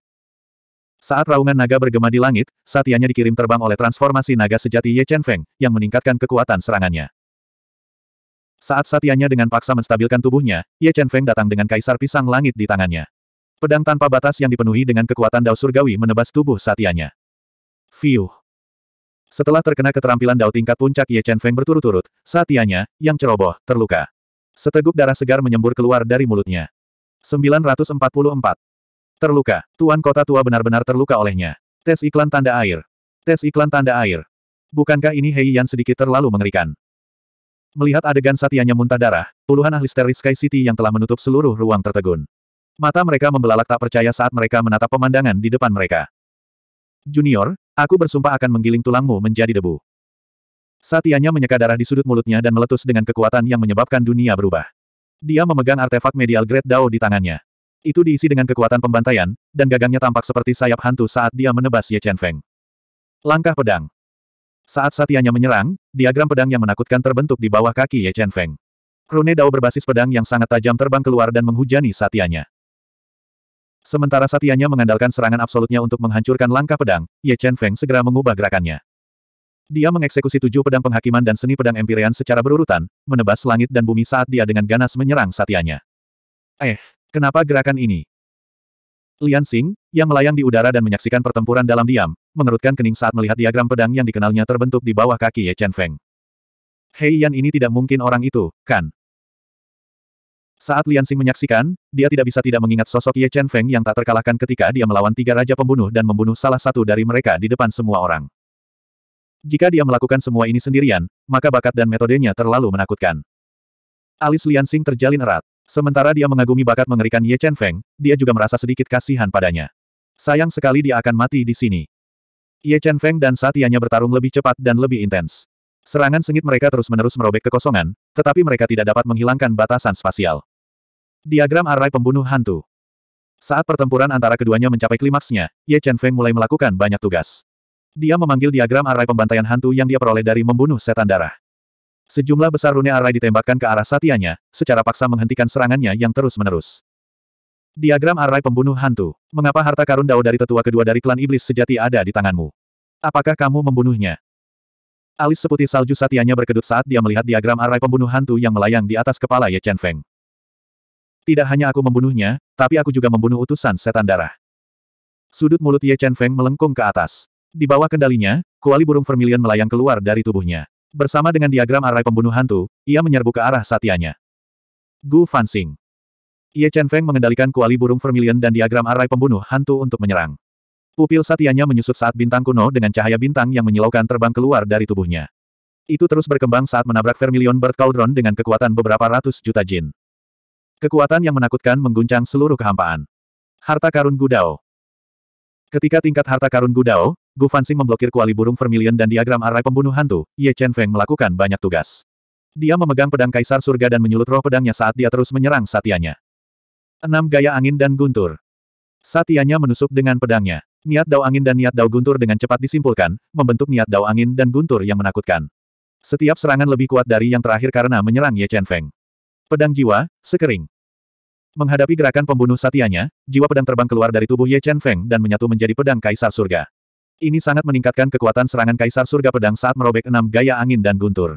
S1: Saat raungan naga bergema di langit, Satianya dikirim terbang oleh transformasi naga sejati Ye Chen Feng, yang meningkatkan kekuatan serangannya. Saat Satianya dengan paksa menstabilkan tubuhnya, Ye Chen Feng datang dengan kaisar pisang langit di tangannya. Pedang tanpa batas yang dipenuhi dengan kekuatan dao surgawi menebas tubuh satianya. Fiuh. Setelah terkena keterampilan dao tingkat puncak Ye Chen Feng berturut-turut, satianya, yang ceroboh, terluka. Seteguk darah segar menyembur keluar dari mulutnya. 944. Terluka. Tuan kota tua benar-benar terluka olehnya. Tes iklan tanda air. Tes iklan tanda air. Bukankah ini Hei Yan sedikit terlalu mengerikan? Melihat adegan satianya muntah darah, puluhan ahli Sterling Sky City yang telah menutup seluruh ruang tertegun. Mata mereka membelalak tak percaya saat mereka menatap pemandangan di depan mereka. Junior, aku bersumpah akan menggiling tulangmu menjadi debu. Satianya menyeka darah di sudut mulutnya dan meletus dengan kekuatan yang menyebabkan dunia berubah. Dia memegang artefak medial Great Dao di tangannya. Itu diisi dengan kekuatan pembantaian, dan gagangnya tampak seperti sayap hantu saat dia menebas Ye Chen Feng. Langkah pedang. Saat Satianya menyerang, diagram pedang yang menakutkan terbentuk di bawah kaki Ye Chen Feng. Rune Dao berbasis pedang yang sangat tajam terbang keluar dan menghujani Satianya. Sementara satianya mengandalkan serangan absolutnya untuk menghancurkan langkah pedang, Ye Chen Feng segera mengubah gerakannya. Dia mengeksekusi tujuh pedang penghakiman dan seni pedang empirian secara berurutan, menebas langit dan bumi saat dia dengan ganas menyerang satianya. Eh, kenapa gerakan ini? Lian Xing, yang melayang di udara dan menyaksikan pertempuran dalam diam, mengerutkan kening saat melihat diagram pedang yang dikenalnya terbentuk di bawah kaki Ye Chen Feng. Hei Yan ini tidak mungkin orang itu, kan? Saat Lian Xing menyaksikan, dia tidak bisa tidak mengingat sosok Ye Chen Feng yang tak terkalahkan ketika dia melawan tiga raja pembunuh dan membunuh salah satu dari mereka di depan semua orang. Jika dia melakukan semua ini sendirian, maka bakat dan metodenya terlalu menakutkan. Alis Lian Xing terjalin erat. Sementara dia mengagumi bakat mengerikan Ye Chen Feng, dia juga merasa sedikit kasihan padanya. Sayang sekali dia akan mati di sini. Ye Chen Feng dan satianya bertarung lebih cepat dan lebih intens. Serangan sengit mereka terus-menerus merobek kekosongan, tetapi mereka tidak dapat menghilangkan batasan spasial. Diagram arai pembunuh hantu. Saat pertempuran antara keduanya mencapai klimaksnya, Ye Chen Feng mulai melakukan banyak tugas. Dia memanggil diagram arai pembantaian hantu yang dia peroleh dari membunuh setan darah. Sejumlah besar rune arai ditembakkan ke arah satianya, secara paksa menghentikan serangannya yang terus-menerus. Diagram arai pembunuh hantu. Mengapa harta karun dao dari tetua kedua dari klan iblis sejati ada di tanganmu? Apakah kamu membunuhnya? Alis seputih salju satianya berkedut saat dia melihat diagram arai pembunuh hantu yang melayang di atas kepala Ye Chen Feng. Tidak hanya aku membunuhnya, tapi aku juga membunuh utusan setan darah. Sudut mulut Ye Chen Feng melengkung ke atas. Di bawah kendalinya, kuali burung vermilion melayang keluar dari tubuhnya. Bersama dengan diagram arai pembunuh hantu, ia menyerbu ke arah satianya. Gu Fansing. Ye Chen Feng mengendalikan kuali burung vermilion dan diagram arai pembunuh hantu untuk menyerang. Pupil satianya menyusut saat bintang kuno dengan cahaya bintang yang menyilaukan terbang keluar dari tubuhnya. Itu terus berkembang saat menabrak Vermilion Bird Cauldron dengan kekuatan beberapa ratus juta jin. Kekuatan yang menakutkan mengguncang seluruh kehampaan. Harta karun Gudao Ketika tingkat harta karun Gudao, Gu Fansing memblokir kuali burung Vermilion dan diagram arai pembunuh hantu, Ye Chen Feng melakukan banyak tugas. Dia memegang pedang kaisar surga dan menyulut roh pedangnya saat dia terus menyerang satianya. Enam gaya angin dan guntur. Satianya menusuk dengan pedangnya. Niat dao angin dan niat dao guntur dengan cepat disimpulkan, membentuk niat dao angin dan guntur yang menakutkan. Setiap serangan lebih kuat dari yang terakhir karena menyerang Ye Chen Feng. Pedang jiwa, sekering. Menghadapi gerakan pembunuh satianya, jiwa pedang terbang keluar dari tubuh Ye Chen Feng dan menyatu menjadi pedang kaisar surga. Ini sangat meningkatkan kekuatan serangan kaisar surga pedang saat merobek enam gaya angin dan guntur.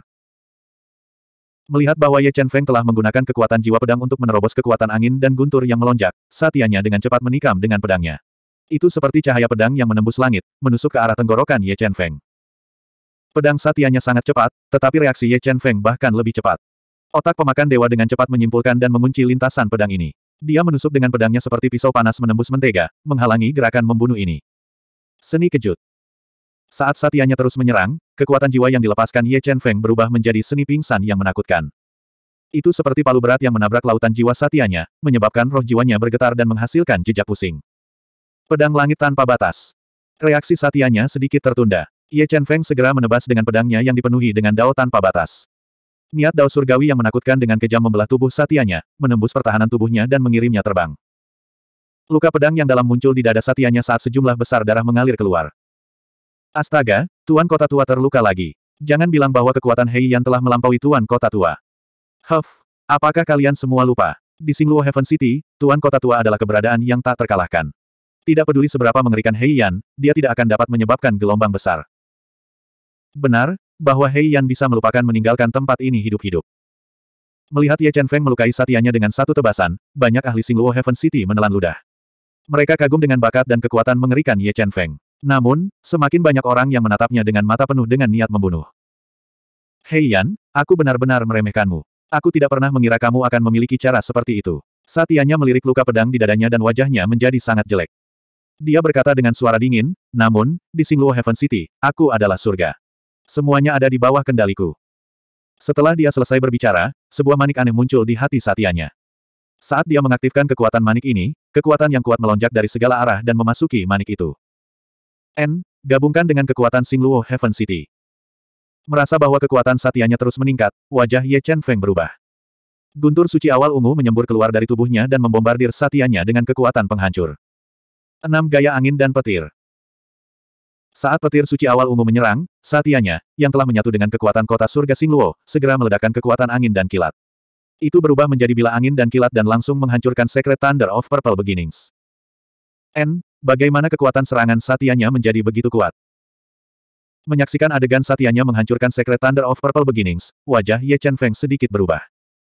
S1: Melihat bahwa Ye Chen Feng telah menggunakan kekuatan jiwa pedang untuk menerobos kekuatan angin dan guntur yang melonjak, Satianya dengan cepat menikam dengan pedangnya. Itu seperti cahaya pedang yang menembus langit, menusuk ke arah tenggorokan Ye Chen Feng. Pedang satianya sangat cepat, tetapi reaksi Ye Chen Feng bahkan lebih cepat. Otak pemakan dewa dengan cepat menyimpulkan dan mengunci lintasan pedang ini. Dia menusuk dengan pedangnya seperti pisau panas menembus mentega, menghalangi gerakan membunuh ini. Seni kejut. Saat satianya terus menyerang, kekuatan jiwa yang dilepaskan Ye Chen Feng berubah menjadi seni pingsan yang menakutkan. Itu seperti palu berat yang menabrak lautan jiwa satianya, menyebabkan roh jiwanya bergetar dan menghasilkan jejak pusing. Pedang langit tanpa batas. Reaksi satianya sedikit tertunda. Ye Chen Feng segera menebas dengan pedangnya yang dipenuhi dengan dao tanpa batas. Niat dao surgawi yang menakutkan dengan kejam membelah tubuh satianya, menembus pertahanan tubuhnya dan mengirimnya terbang. Luka pedang yang dalam muncul di dada satianya saat sejumlah besar darah mengalir keluar. Astaga, Tuan Kota Tua terluka lagi. Jangan bilang bahwa kekuatan Hei yang telah melampaui Tuan Kota Tua. Huff, apakah kalian semua lupa? Di Singluo Heaven City, Tuan Kota Tua adalah keberadaan yang tak terkalahkan. Tidak peduli seberapa mengerikan Hei Yan, dia tidak akan dapat menyebabkan gelombang besar. Benar, bahwa Hei Yan bisa melupakan meninggalkan tempat ini hidup-hidup. Melihat Ye Chen Feng melukai satianya dengan satu tebasan, banyak ahli Singluo Heaven City menelan ludah. Mereka kagum dengan bakat dan kekuatan mengerikan Ye Chen Feng. Namun, semakin banyak orang yang menatapnya dengan mata penuh dengan niat membunuh. Hei Yan, aku benar-benar meremehkanmu. Aku tidak pernah mengira kamu akan memiliki cara seperti itu. Satianya melirik luka pedang di dadanya dan wajahnya menjadi sangat jelek. Dia berkata dengan suara dingin, namun, di Singluo Heaven City, aku adalah surga. Semuanya ada di bawah kendaliku. Setelah dia selesai berbicara, sebuah manik aneh muncul di hati satianya. Saat dia mengaktifkan kekuatan manik ini, kekuatan yang kuat melonjak dari segala arah dan memasuki manik itu. N, gabungkan dengan kekuatan Singluo Heaven City. Merasa bahwa kekuatan satianya terus meningkat, wajah Ye Chen Feng berubah. Guntur suci awal ungu menyembur keluar dari tubuhnya dan membombardir satianya dengan kekuatan penghancur. Enam gaya angin dan petir. Saat petir suci awal ungu menyerang, satianya, yang telah menyatu dengan kekuatan kota surga Singluo, segera meledakkan kekuatan angin dan kilat. Itu berubah menjadi bila angin dan kilat dan langsung menghancurkan Secret Thunder of Purple Beginnings. N, bagaimana kekuatan serangan satianya menjadi begitu kuat? Menyaksikan adegan satianya menghancurkan Secret Thunder of Purple Beginnings, wajah Ye Chen Feng sedikit berubah.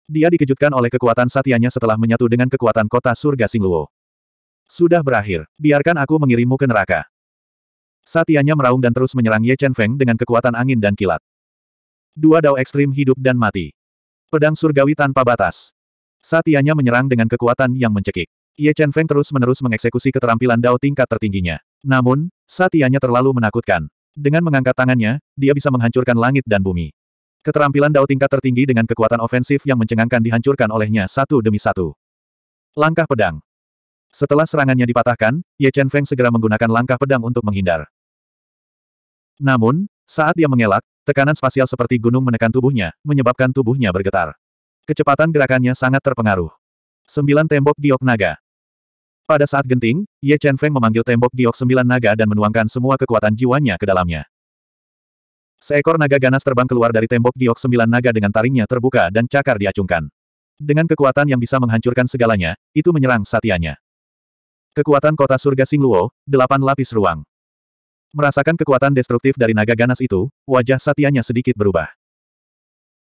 S1: Dia dikejutkan oleh kekuatan satianya setelah menyatu dengan kekuatan kota surga Singluo. Sudah berakhir. Biarkan aku mengirimmu ke neraka. Satianya meraung dan terus menyerang Ye Chen Feng dengan kekuatan angin dan kilat. Dua dao ekstrim hidup dan mati. Pedang surgawi tanpa batas. Satianya menyerang dengan kekuatan yang mencekik. Ye Chen Feng terus-menerus mengeksekusi keterampilan dao tingkat tertingginya. Namun, satianya terlalu menakutkan. Dengan mengangkat tangannya, dia bisa menghancurkan langit dan bumi. Keterampilan dao tingkat tertinggi dengan kekuatan ofensif yang mencengangkan dihancurkan olehnya satu demi satu. Langkah pedang. Setelah serangannya dipatahkan, Ye Chen Feng segera menggunakan langkah pedang untuk menghindar. Namun, saat dia mengelak, tekanan spasial seperti gunung menekan tubuhnya, menyebabkan tubuhnya bergetar. Kecepatan gerakannya sangat terpengaruh. Sembilan tembok giok naga. Pada saat genting, Ye Chen Feng memanggil tembok giok sembilan naga dan menuangkan semua kekuatan jiwanya ke dalamnya. Seekor naga ganas terbang keluar dari tembok giok sembilan naga dengan taringnya terbuka dan cakar diacungkan. Dengan kekuatan yang bisa menghancurkan segalanya, itu menyerang satianya. Kekuatan kota surga Singluo, delapan lapis ruang. Merasakan kekuatan destruktif dari naga ganas itu, wajah satianya sedikit berubah.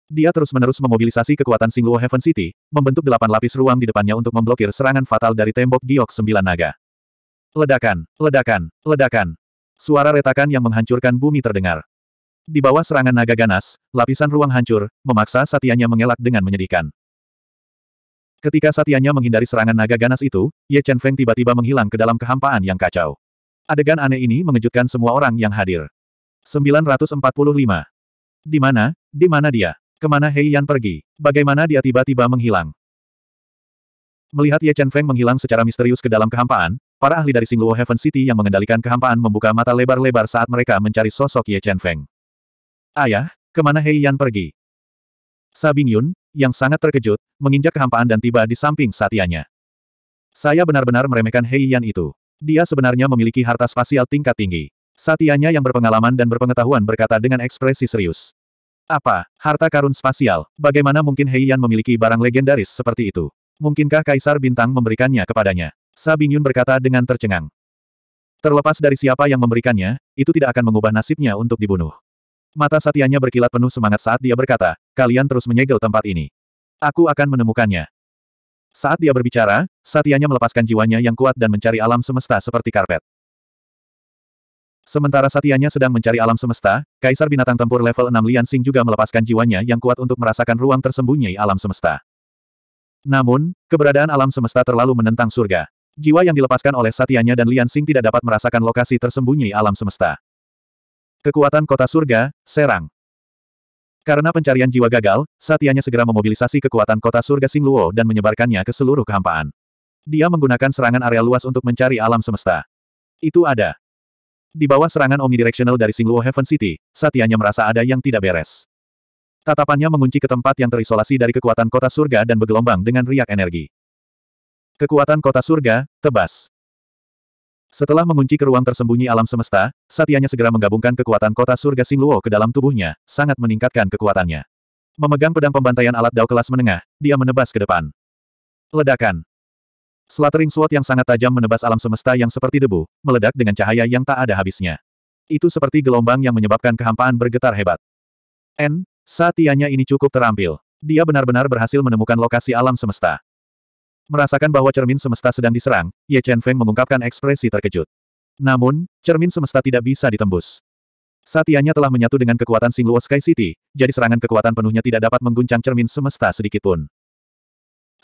S1: Dia terus-menerus memobilisasi kekuatan Singluo Heaven City, membentuk delapan lapis ruang di depannya untuk memblokir serangan fatal dari tembok giok sembilan naga. Ledakan, ledakan, ledakan. Suara retakan yang menghancurkan bumi terdengar. Di bawah serangan naga ganas, lapisan ruang hancur, memaksa satianya mengelak dengan menyedihkan. Ketika satiannya menghindari serangan naga ganas itu, Ye Chen Feng tiba-tiba menghilang ke dalam kehampaan yang kacau. Adegan aneh ini mengejutkan semua orang yang hadir. 945. Di mana? Di mana dia? Kemana Hei Yan pergi? Bagaimana dia tiba-tiba menghilang? Melihat Ye Chen Feng menghilang secara misterius ke dalam kehampaan, para ahli dari Singluo Heaven City yang mengendalikan kehampaan membuka mata lebar-lebar saat mereka mencari sosok Ye Chen Feng. Ayah, kemana Hei Yan pergi? Sabing Yun yang sangat terkejut, menginjak kehampaan dan tiba di samping satianya. Saya benar-benar meremehkan Hei Yan itu. Dia sebenarnya memiliki harta spasial tingkat tinggi. Satianya yang berpengalaman dan berpengetahuan berkata dengan ekspresi serius. Apa, harta karun spasial, bagaimana mungkin Hei Yan memiliki barang legendaris seperti itu? Mungkinkah Kaisar Bintang memberikannya kepadanya? Sabinyun berkata dengan tercengang. Terlepas dari siapa yang memberikannya, itu tidak akan mengubah nasibnya untuk dibunuh. Mata satianya berkilat penuh semangat saat dia berkata, kalian terus menyegel tempat ini. Aku akan menemukannya. Saat dia berbicara, satianya melepaskan jiwanya yang kuat dan mencari alam semesta seperti karpet. Sementara satianya sedang mencari alam semesta, Kaisar Binatang Tempur level 6 Lian Xing juga melepaskan jiwanya yang kuat untuk merasakan ruang tersembunyi alam semesta. Namun, keberadaan alam semesta terlalu menentang surga. Jiwa yang dilepaskan oleh satianya dan Lian Xing tidak dapat merasakan lokasi tersembunyi alam semesta. Kekuatan kota surga, serang. Karena pencarian jiwa gagal, Satianya segera memobilisasi kekuatan kota surga Singluo dan menyebarkannya ke seluruh kehampaan. Dia menggunakan serangan area luas untuk mencari alam semesta. Itu ada. Di bawah serangan omnidirectional dari Singluo Heaven City, Satianya merasa ada yang tidak beres. Tatapannya mengunci ke tempat yang terisolasi dari kekuatan kota surga dan bergelombang dengan riak energi. Kekuatan kota surga, tebas. Setelah mengunci ke ruang tersembunyi alam semesta, Satianya segera menggabungkan kekuatan kota surga Singluo ke dalam tubuhnya, sangat meningkatkan kekuatannya. Memegang pedang pembantaian alat dao kelas menengah, dia menebas ke depan. Ledakan. Slattering sword yang sangat tajam menebas alam semesta yang seperti debu, meledak dengan cahaya yang tak ada habisnya. Itu seperti gelombang yang menyebabkan kehampaan bergetar hebat. N, Satianya ini cukup terampil. Dia benar-benar berhasil menemukan lokasi alam semesta. Merasakan bahwa cermin semesta sedang diserang, Ye Chen Feng mengungkapkan ekspresi terkejut. Namun, cermin semesta tidak bisa ditembus. Satianya telah menyatu dengan kekuatan Singluo Sky City, jadi serangan kekuatan penuhnya tidak dapat mengguncang cermin semesta sedikitpun.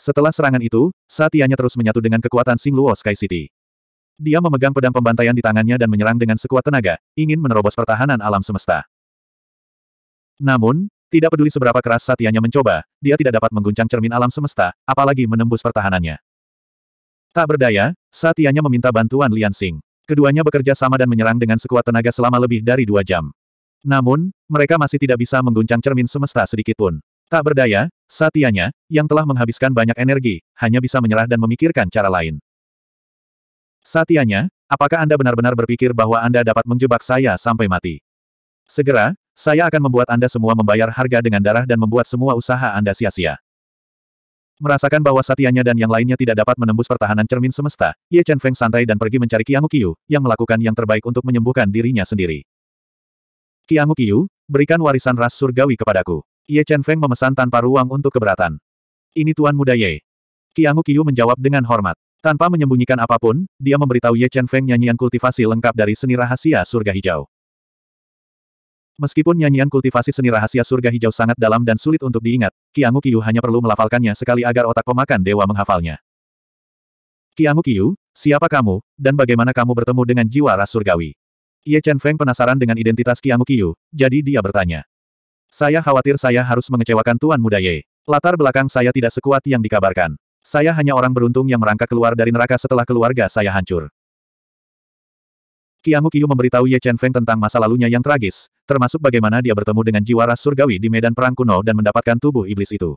S1: Setelah serangan itu, Satianya terus menyatu dengan kekuatan Singluo Sky City. Dia memegang pedang pembantaian di tangannya dan menyerang dengan sekuat tenaga, ingin menerobos pertahanan alam semesta. Namun, tidak peduli seberapa keras satianya mencoba, dia tidak dapat mengguncang cermin alam semesta, apalagi menembus pertahanannya. Tak berdaya, satianya meminta bantuan Lian Xing. Keduanya bekerja sama dan menyerang dengan sekuat tenaga selama lebih dari dua jam. Namun, mereka masih tidak bisa mengguncang cermin semesta sedikit pun. Tak berdaya, satianya, yang telah menghabiskan banyak energi, hanya bisa menyerah dan memikirkan cara lain. Satianya, apakah Anda benar-benar berpikir bahwa Anda dapat menjebak saya sampai mati? Segera, saya akan membuat Anda semua membayar harga dengan darah dan membuat semua usaha Anda sia-sia. Merasakan bahwa satianya dan yang lainnya tidak dapat menembus pertahanan cermin semesta, Ye Chen Feng santai dan pergi mencari Qiang Qiu, yang melakukan yang terbaik untuk menyembuhkan dirinya sendiri. Qiang Qiu, berikan warisan ras surgawi kepadaku. Ye Chen Feng memesan tanpa ruang untuk keberatan. Ini Tuan Muda Ye. Qiang Qiu menjawab dengan hormat. Tanpa menyembunyikan apapun, dia memberitahu Ye Chen Feng nyanyian kultivasi lengkap dari seni rahasia surga hijau. Meskipun nyanyian kultivasi seni rahasia surga hijau sangat dalam dan sulit untuk diingat, Kiangu Kiyu hanya perlu melafalkannya sekali agar otak pemakan dewa menghafalnya. Kiangu Kiyu, siapa kamu, dan bagaimana kamu bertemu dengan jiwa ras surgawi? Ye Chen Feng penasaran dengan identitas Kiangu Kiyu, jadi dia bertanya. Saya khawatir saya harus mengecewakan Tuan Muda Ye. Latar belakang saya tidak sekuat yang dikabarkan. Saya hanya orang beruntung yang merangkak keluar dari neraka setelah keluarga saya hancur. Qiang Qiu memberitahu Ye Chen Feng tentang masa lalunya yang tragis, termasuk bagaimana dia bertemu dengan jiwa ras surgawi di medan perang kuno dan mendapatkan tubuh iblis itu.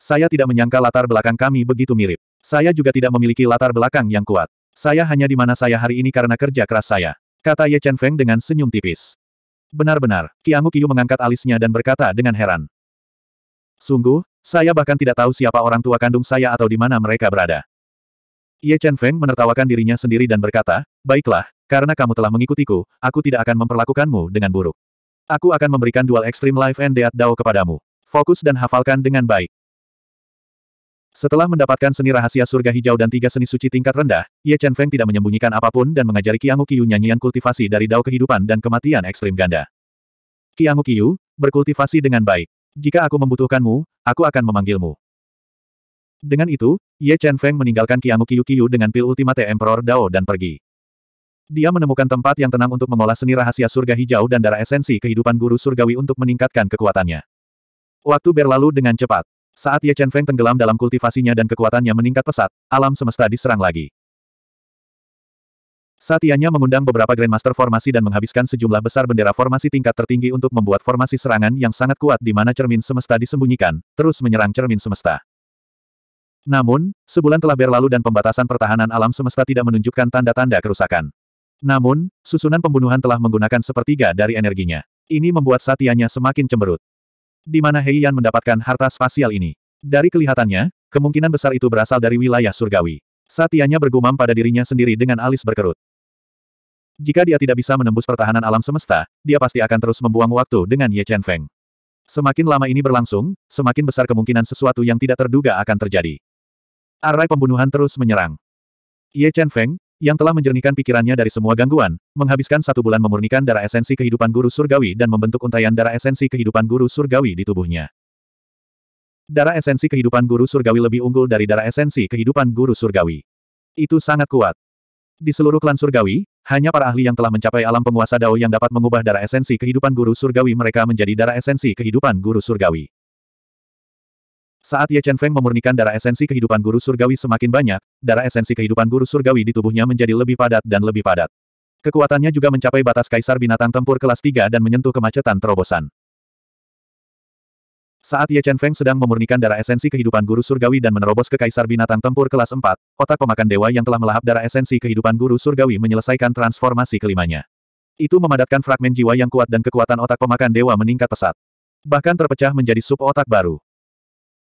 S1: Saya tidak menyangka latar belakang kami begitu mirip. Saya juga tidak memiliki latar belakang yang kuat. Saya hanya di mana saya hari ini karena kerja keras saya. Kata Ye Chen Feng dengan senyum tipis. Benar-benar, Qiang Qiu mengangkat alisnya dan berkata dengan heran. Sungguh, saya bahkan tidak tahu siapa orang tua kandung saya atau di mana mereka berada. Ye Chen Feng menertawakan dirinya sendiri dan berkata, Baiklah, karena kamu telah mengikutiku, aku tidak akan memperlakukanmu dengan buruk. Aku akan memberikan dual extreme life and death dao kepadamu. Fokus dan hafalkan dengan baik. Setelah mendapatkan seni rahasia surga hijau dan tiga seni suci tingkat rendah, Ye Chen Feng tidak menyembunyikan apapun dan mengajari Qiangu Qiyu nyanyian kultivasi dari dao kehidupan dan kematian ekstrim ganda. Qiangu Qiyu, berkultivasi dengan baik. Jika aku membutuhkanmu, aku akan memanggilmu. Dengan itu, Ye Chen Feng meninggalkan Qiangu Qiyu Qiyu dengan pil Ultimate Emperor Dao dan pergi. Dia menemukan tempat yang tenang untuk mengolah seni rahasia surga hijau dan darah esensi kehidupan guru surgawi untuk meningkatkan kekuatannya. Waktu berlalu dengan cepat. Saat Ye Chen Feng tenggelam dalam kultivasinya dan kekuatannya meningkat pesat, alam semesta diserang lagi. Satianya mengundang beberapa Grandmaster formasi dan menghabiskan sejumlah besar bendera formasi tingkat tertinggi untuk membuat formasi serangan yang sangat kuat di mana cermin semesta disembunyikan, terus menyerang cermin semesta. Namun, sebulan telah berlalu dan pembatasan pertahanan alam semesta tidak menunjukkan tanda-tanda kerusakan. Namun, susunan pembunuhan telah menggunakan sepertiga dari energinya. Ini membuat satianya semakin cemberut. Di mana Heian mendapatkan harta spasial ini? Dari kelihatannya, kemungkinan besar itu berasal dari wilayah surgawi. Satianya bergumam pada dirinya sendiri dengan alis berkerut. Jika dia tidak bisa menembus pertahanan alam semesta, dia pasti akan terus membuang waktu dengan Ye Chen Feng. Semakin lama ini berlangsung, semakin besar kemungkinan sesuatu yang tidak terduga akan terjadi. Arai pembunuhan terus menyerang. Ye Chen Feng, yang telah menjernihkan pikirannya dari semua gangguan, menghabiskan satu bulan memurnikan darah esensi kehidupan guru surgawi dan membentuk untayan darah esensi kehidupan guru surgawi di tubuhnya. Darah esensi kehidupan guru surgawi lebih unggul dari darah esensi kehidupan guru surgawi. Itu sangat kuat. Di seluruh klan surgawi, hanya para ahli yang telah mencapai alam penguasa Dao yang dapat mengubah darah esensi kehidupan guru surgawi mereka menjadi darah esensi kehidupan guru surgawi. Saat Ye Chen Feng memurnikan darah esensi kehidupan guru surgawi semakin banyak, darah esensi kehidupan guru surgawi di tubuhnya menjadi lebih padat dan lebih padat. Kekuatannya juga mencapai batas kaisar binatang tempur kelas 3 dan menyentuh kemacetan terobosan. Saat Ye Chen Feng sedang memurnikan darah esensi kehidupan guru surgawi dan menerobos ke kaisar binatang tempur kelas 4, otak pemakan dewa yang telah melahap darah esensi kehidupan guru surgawi menyelesaikan transformasi kelimanya. Itu memadatkan fragmen jiwa yang kuat dan kekuatan otak pemakan dewa meningkat pesat. Bahkan terpecah menjadi sub-otak baru.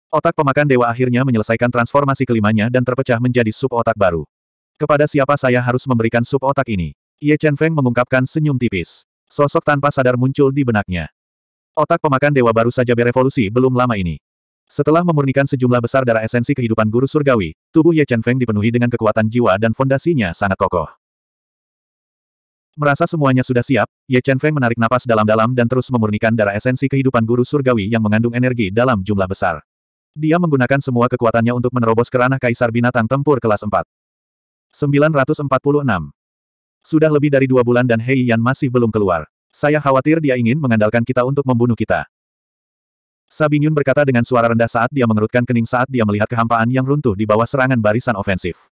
S1: Otak pemakan dewa akhirnya menyelesaikan transformasi kelimanya dan terpecah menjadi sub otak baru. Kepada siapa saya harus memberikan sub otak ini? Ye Chen Feng mengungkapkan senyum tipis. Sosok tanpa sadar muncul di benaknya. Otak pemakan dewa baru saja berevolusi belum lama ini. Setelah memurnikan sejumlah besar darah esensi kehidupan guru surgawi, tubuh Ye Chen Feng dipenuhi dengan kekuatan jiwa dan fondasinya sangat kokoh. Merasa semuanya sudah siap, Ye Chen Feng menarik napas dalam-dalam dan terus memurnikan darah esensi kehidupan guru surgawi yang mengandung energi dalam jumlah besar. Dia menggunakan semua kekuatannya untuk menerobos kerana Kaisar Binatang Tempur kelas 4. 946. Sudah lebih dari dua bulan dan Hei Yan masih belum keluar. Saya khawatir dia ingin mengandalkan kita untuk membunuh kita. Sabinyun berkata dengan suara rendah saat dia mengerutkan kening saat dia melihat kehampaan yang runtuh di bawah serangan barisan ofensif.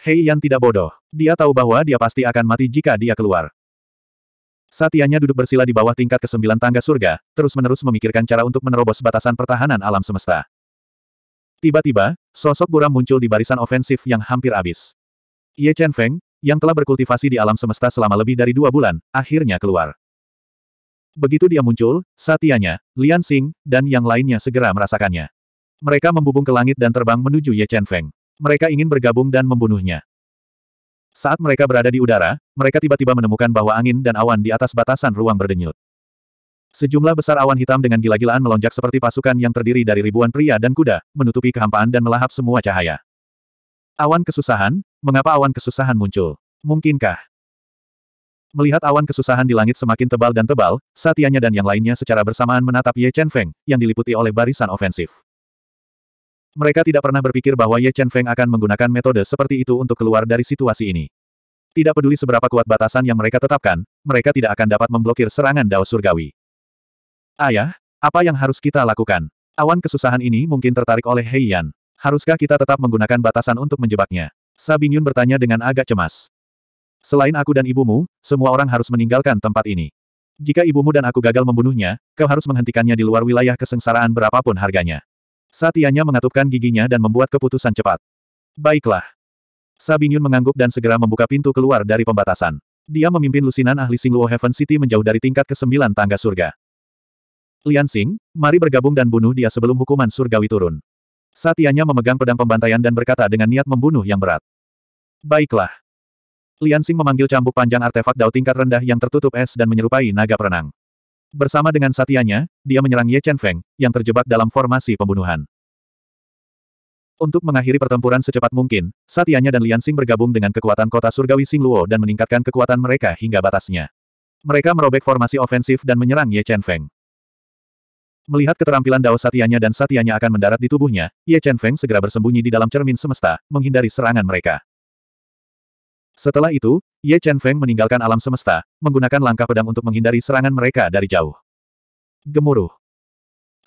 S1: Hei Yan tidak bodoh. Dia tahu bahwa dia pasti akan mati jika dia keluar. Satianya duduk bersila di bawah tingkat ke-9 tangga surga, terus-menerus memikirkan cara untuk menerobos batasan pertahanan alam semesta. Tiba-tiba, sosok buram muncul di barisan ofensif yang hampir habis. Ye Chen Feng, yang telah berkultivasi di alam semesta selama lebih dari dua bulan, akhirnya keluar. Begitu dia muncul, Satianya, Lian Xing, dan yang lainnya segera merasakannya. Mereka membubung ke langit dan terbang menuju Ye Chen Feng. Mereka ingin bergabung dan membunuhnya. Saat mereka berada di udara, mereka tiba-tiba menemukan bahwa angin dan awan di atas batasan ruang berdenyut. Sejumlah besar awan hitam dengan gila-gilaan melonjak seperti pasukan yang terdiri dari ribuan pria dan kuda, menutupi kehampaan dan melahap semua cahaya. Awan kesusahan, mengapa awan kesusahan muncul? Mungkinkah? Melihat awan kesusahan di langit semakin tebal dan tebal, Satianya dan yang lainnya secara bersamaan menatap Ye Chen Feng, yang diliputi oleh barisan ofensif. Mereka tidak pernah berpikir bahwa Ye Chen Feng akan menggunakan metode seperti itu untuk keluar dari situasi ini. Tidak peduli seberapa kuat batasan yang mereka tetapkan, mereka tidak akan dapat memblokir serangan Dao Surgawi. Ayah, apa yang harus kita lakukan? Awan kesusahan ini mungkin tertarik oleh Hei Yan. Haruskah kita tetap menggunakan batasan untuk menjebaknya? Yun bertanya dengan agak cemas. Selain aku dan ibumu, semua orang harus meninggalkan tempat ini. Jika ibumu dan aku gagal membunuhnya, kau harus menghentikannya di luar wilayah kesengsaraan berapapun harganya. Satianya mengatupkan giginya dan membuat keputusan cepat. Baiklah. Sabinyun mengangguk dan segera membuka pintu keluar dari pembatasan. Dia memimpin lusinan ahli Singluo Heaven City menjauh dari tingkat ke-9 tangga surga. Lian Sing, mari bergabung dan bunuh dia sebelum hukuman surgawi turun. Satianya memegang pedang pembantaian dan berkata dengan niat membunuh yang berat. Baiklah. Lian Sing memanggil cambuk panjang artefak dao tingkat rendah yang tertutup es dan menyerupai naga perenang. Bersama dengan satianya, dia menyerang Ye Chen Feng, yang terjebak dalam formasi pembunuhan. Untuk mengakhiri pertempuran secepat mungkin, Satianya dan Lian Xing bergabung dengan kekuatan kota surgawi Xing Luo dan meningkatkan kekuatan mereka hingga batasnya. Mereka merobek formasi ofensif dan menyerang Ye Chen Feng. Melihat keterampilan Dao Satianya dan Satianya akan mendarat di tubuhnya, Ye Chen Feng segera bersembunyi di dalam cermin semesta, menghindari serangan mereka. Setelah itu, Ye Chen Feng meninggalkan alam semesta, menggunakan langkah pedang untuk menghindari serangan mereka dari jauh. Gemuruh.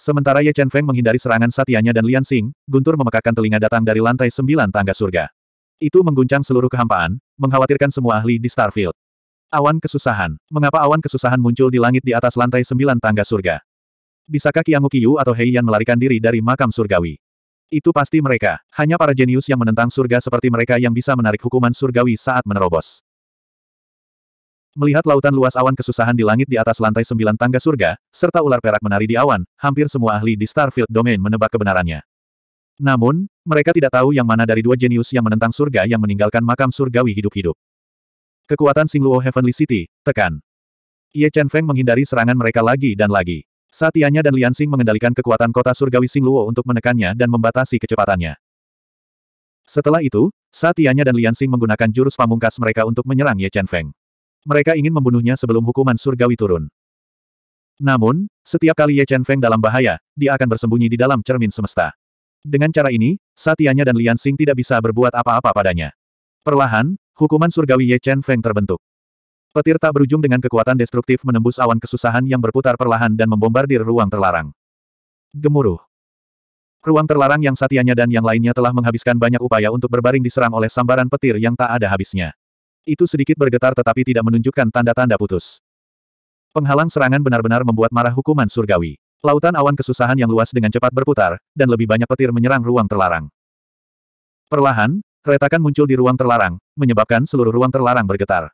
S1: Sementara Ye Chen Feng menghindari serangan satianya dan Lian Xing, guntur memekakkan telinga datang dari lantai sembilan tangga surga. Itu mengguncang seluruh kehampaan, mengkhawatirkan semua ahli di Starfield. Awan kesusahan. Mengapa awan kesusahan muncul di langit di atas lantai sembilan tangga surga? Bisakah Qianghu Qiyu atau Hei Yan melarikan diri dari makam surgawi? Itu pasti mereka. Hanya para jenius yang menentang surga seperti mereka yang bisa menarik hukuman surgawi saat menerobos. Melihat lautan luas awan kesusahan di langit di atas lantai sembilan tangga surga, serta ular perak menari di awan, hampir semua ahli di Starfield Domain menebak kebenarannya. Namun, mereka tidak tahu yang mana dari dua jenius yang menentang surga yang meninggalkan makam surgawi hidup-hidup. Kekuatan Singluo Heavenly City, tekan. Ye Chen Feng menghindari serangan mereka lagi dan lagi. Satianya dan Liansing mengendalikan kekuatan kota surgawi Singluo untuk menekannya dan membatasi kecepatannya. Setelah itu, Satianya dan Liansing menggunakan jurus pamungkas mereka untuk menyerang Ye Chen Feng. Mereka ingin membunuhnya sebelum hukuman surgawi turun. Namun, setiap kali Ye Chen Feng dalam bahaya, dia akan bersembunyi di dalam cermin semesta. Dengan cara ini, Satianya dan Liansing tidak bisa berbuat apa-apa padanya. Perlahan, hukuman surgawi Ye Chen Feng terbentuk. Petir tak berujung dengan kekuatan destruktif menembus awan kesusahan yang berputar perlahan dan membombardir ruang terlarang. Gemuruh. Ruang terlarang yang satianya dan yang lainnya telah menghabiskan banyak upaya untuk berbaring diserang oleh sambaran petir yang tak ada habisnya. Itu sedikit bergetar tetapi tidak menunjukkan tanda-tanda putus. Penghalang serangan benar-benar membuat marah hukuman surgawi. Lautan awan kesusahan yang luas dengan cepat berputar, dan lebih banyak petir menyerang ruang terlarang. Perlahan, retakan muncul di ruang terlarang, menyebabkan seluruh ruang terlarang bergetar.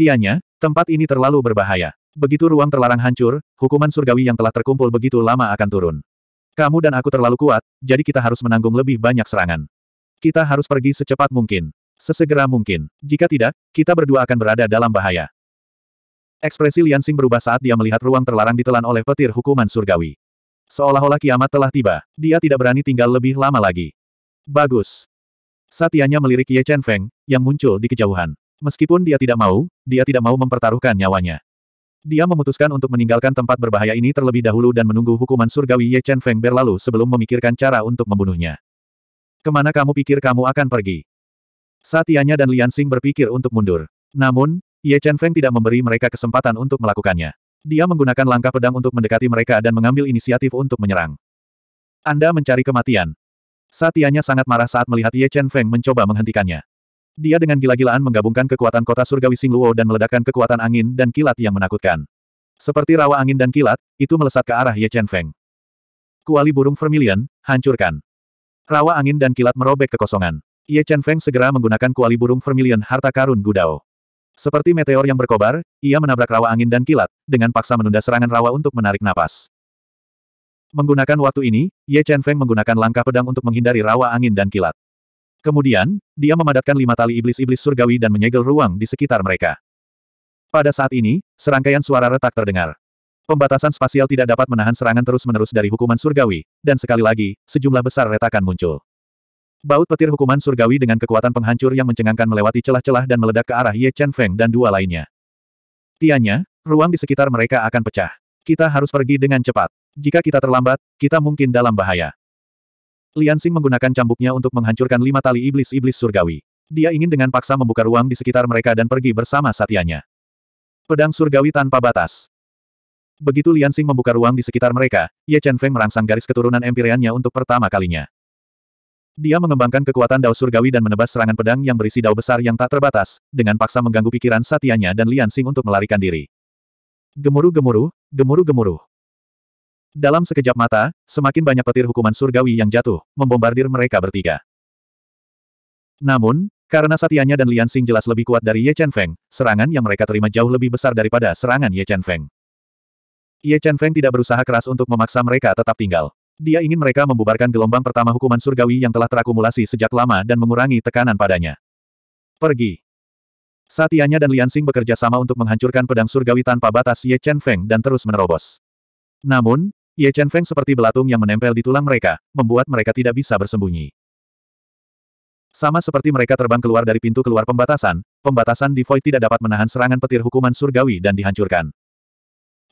S1: Tianya, tempat ini terlalu berbahaya. Begitu ruang terlarang hancur, hukuman surgawi yang telah terkumpul begitu lama akan turun. Kamu dan aku terlalu kuat, jadi kita harus menanggung lebih banyak serangan. Kita harus pergi secepat mungkin. Sesegera mungkin. Jika tidak, kita berdua akan berada dalam bahaya. Ekspresi Lian Xing berubah saat dia melihat ruang terlarang ditelan oleh petir hukuman surgawi. Seolah-olah kiamat telah tiba, dia tidak berani tinggal lebih lama lagi. Bagus. Satianya melirik Ye Chen Feng, yang muncul di kejauhan. Meskipun dia tidak mau, dia tidak mau mempertaruhkan nyawanya. Dia memutuskan untuk meninggalkan tempat berbahaya ini terlebih dahulu dan menunggu hukuman surgawi Ye Chen Feng berlalu sebelum memikirkan cara untuk membunuhnya. Kemana kamu pikir kamu akan pergi? Satianya dan Lian Xing berpikir untuk mundur. Namun, Ye Chen Feng tidak memberi mereka kesempatan untuk melakukannya. Dia menggunakan langkah pedang untuk mendekati mereka dan mengambil inisiatif untuk menyerang. Anda mencari kematian. Satianya sangat marah saat melihat Ye Chen Feng mencoba menghentikannya. Dia dengan gila-gilaan menggabungkan kekuatan kota surgawi Singluo dan meledakkan kekuatan angin dan kilat yang menakutkan. Seperti rawa angin dan kilat, itu melesat ke arah Ye Chen Feng. Kuali burung vermilion, hancurkan. Rawa angin dan kilat merobek kekosongan. Ye Chen Feng segera menggunakan kuali burung vermilion harta karun Gudao. Seperti meteor yang berkobar, ia menabrak rawa angin dan kilat, dengan paksa menunda serangan rawa untuk menarik napas. Menggunakan waktu ini, Ye Chen Feng menggunakan langkah pedang untuk menghindari rawa angin dan kilat. Kemudian, dia memadatkan lima tali iblis-iblis surgawi dan menyegel ruang di sekitar mereka. Pada saat ini, serangkaian suara retak terdengar. Pembatasan spasial tidak dapat menahan serangan terus-menerus dari hukuman surgawi, dan sekali lagi, sejumlah besar retakan muncul. Baut petir hukuman surgawi dengan kekuatan penghancur yang mencengangkan melewati celah-celah dan meledak ke arah Ye Chen Feng dan dua lainnya. Tianya, ruang di sekitar mereka akan pecah. Kita harus pergi dengan cepat. Jika kita terlambat, kita mungkin dalam bahaya. Lian Xing menggunakan cambuknya untuk menghancurkan lima tali iblis-iblis surgawi. Dia ingin dengan paksa membuka ruang di sekitar mereka dan pergi bersama satianya. Pedang surgawi tanpa batas. Begitu Lian Xing membuka ruang di sekitar mereka, Ye Chen Feng merangsang garis keturunan empiriannya untuk pertama kalinya. Dia mengembangkan kekuatan dao surgawi dan menebas serangan pedang yang berisi dao besar yang tak terbatas, dengan paksa mengganggu pikiran satianya dan Lian Xing untuk melarikan diri. Gemuruh-gemuruh, gemuruh-gemuruh. Dalam sekejap mata, semakin banyak petir hukuman surgawi yang jatuh, membombardir mereka bertiga. Namun, karena Satianya dan Lian Xing jelas lebih kuat dari Ye Chen Feng, serangan yang mereka terima jauh lebih besar daripada serangan Ye Chen Feng. Ye Chen Feng tidak berusaha keras untuk memaksa mereka tetap tinggal. Dia ingin mereka membubarkan gelombang pertama hukuman surgawi yang telah terakumulasi sejak lama dan mengurangi tekanan padanya. Pergi. Satianya dan Lian Xing bekerja sama untuk menghancurkan pedang surgawi tanpa batas Ye Chen Feng dan terus menerobos. Namun, Ye Chen Feng seperti belatung yang menempel di tulang mereka, membuat mereka tidak bisa bersembunyi. Sama seperti mereka terbang keluar dari pintu keluar pembatasan, pembatasan di Void tidak dapat menahan serangan petir hukuman surgawi dan dihancurkan.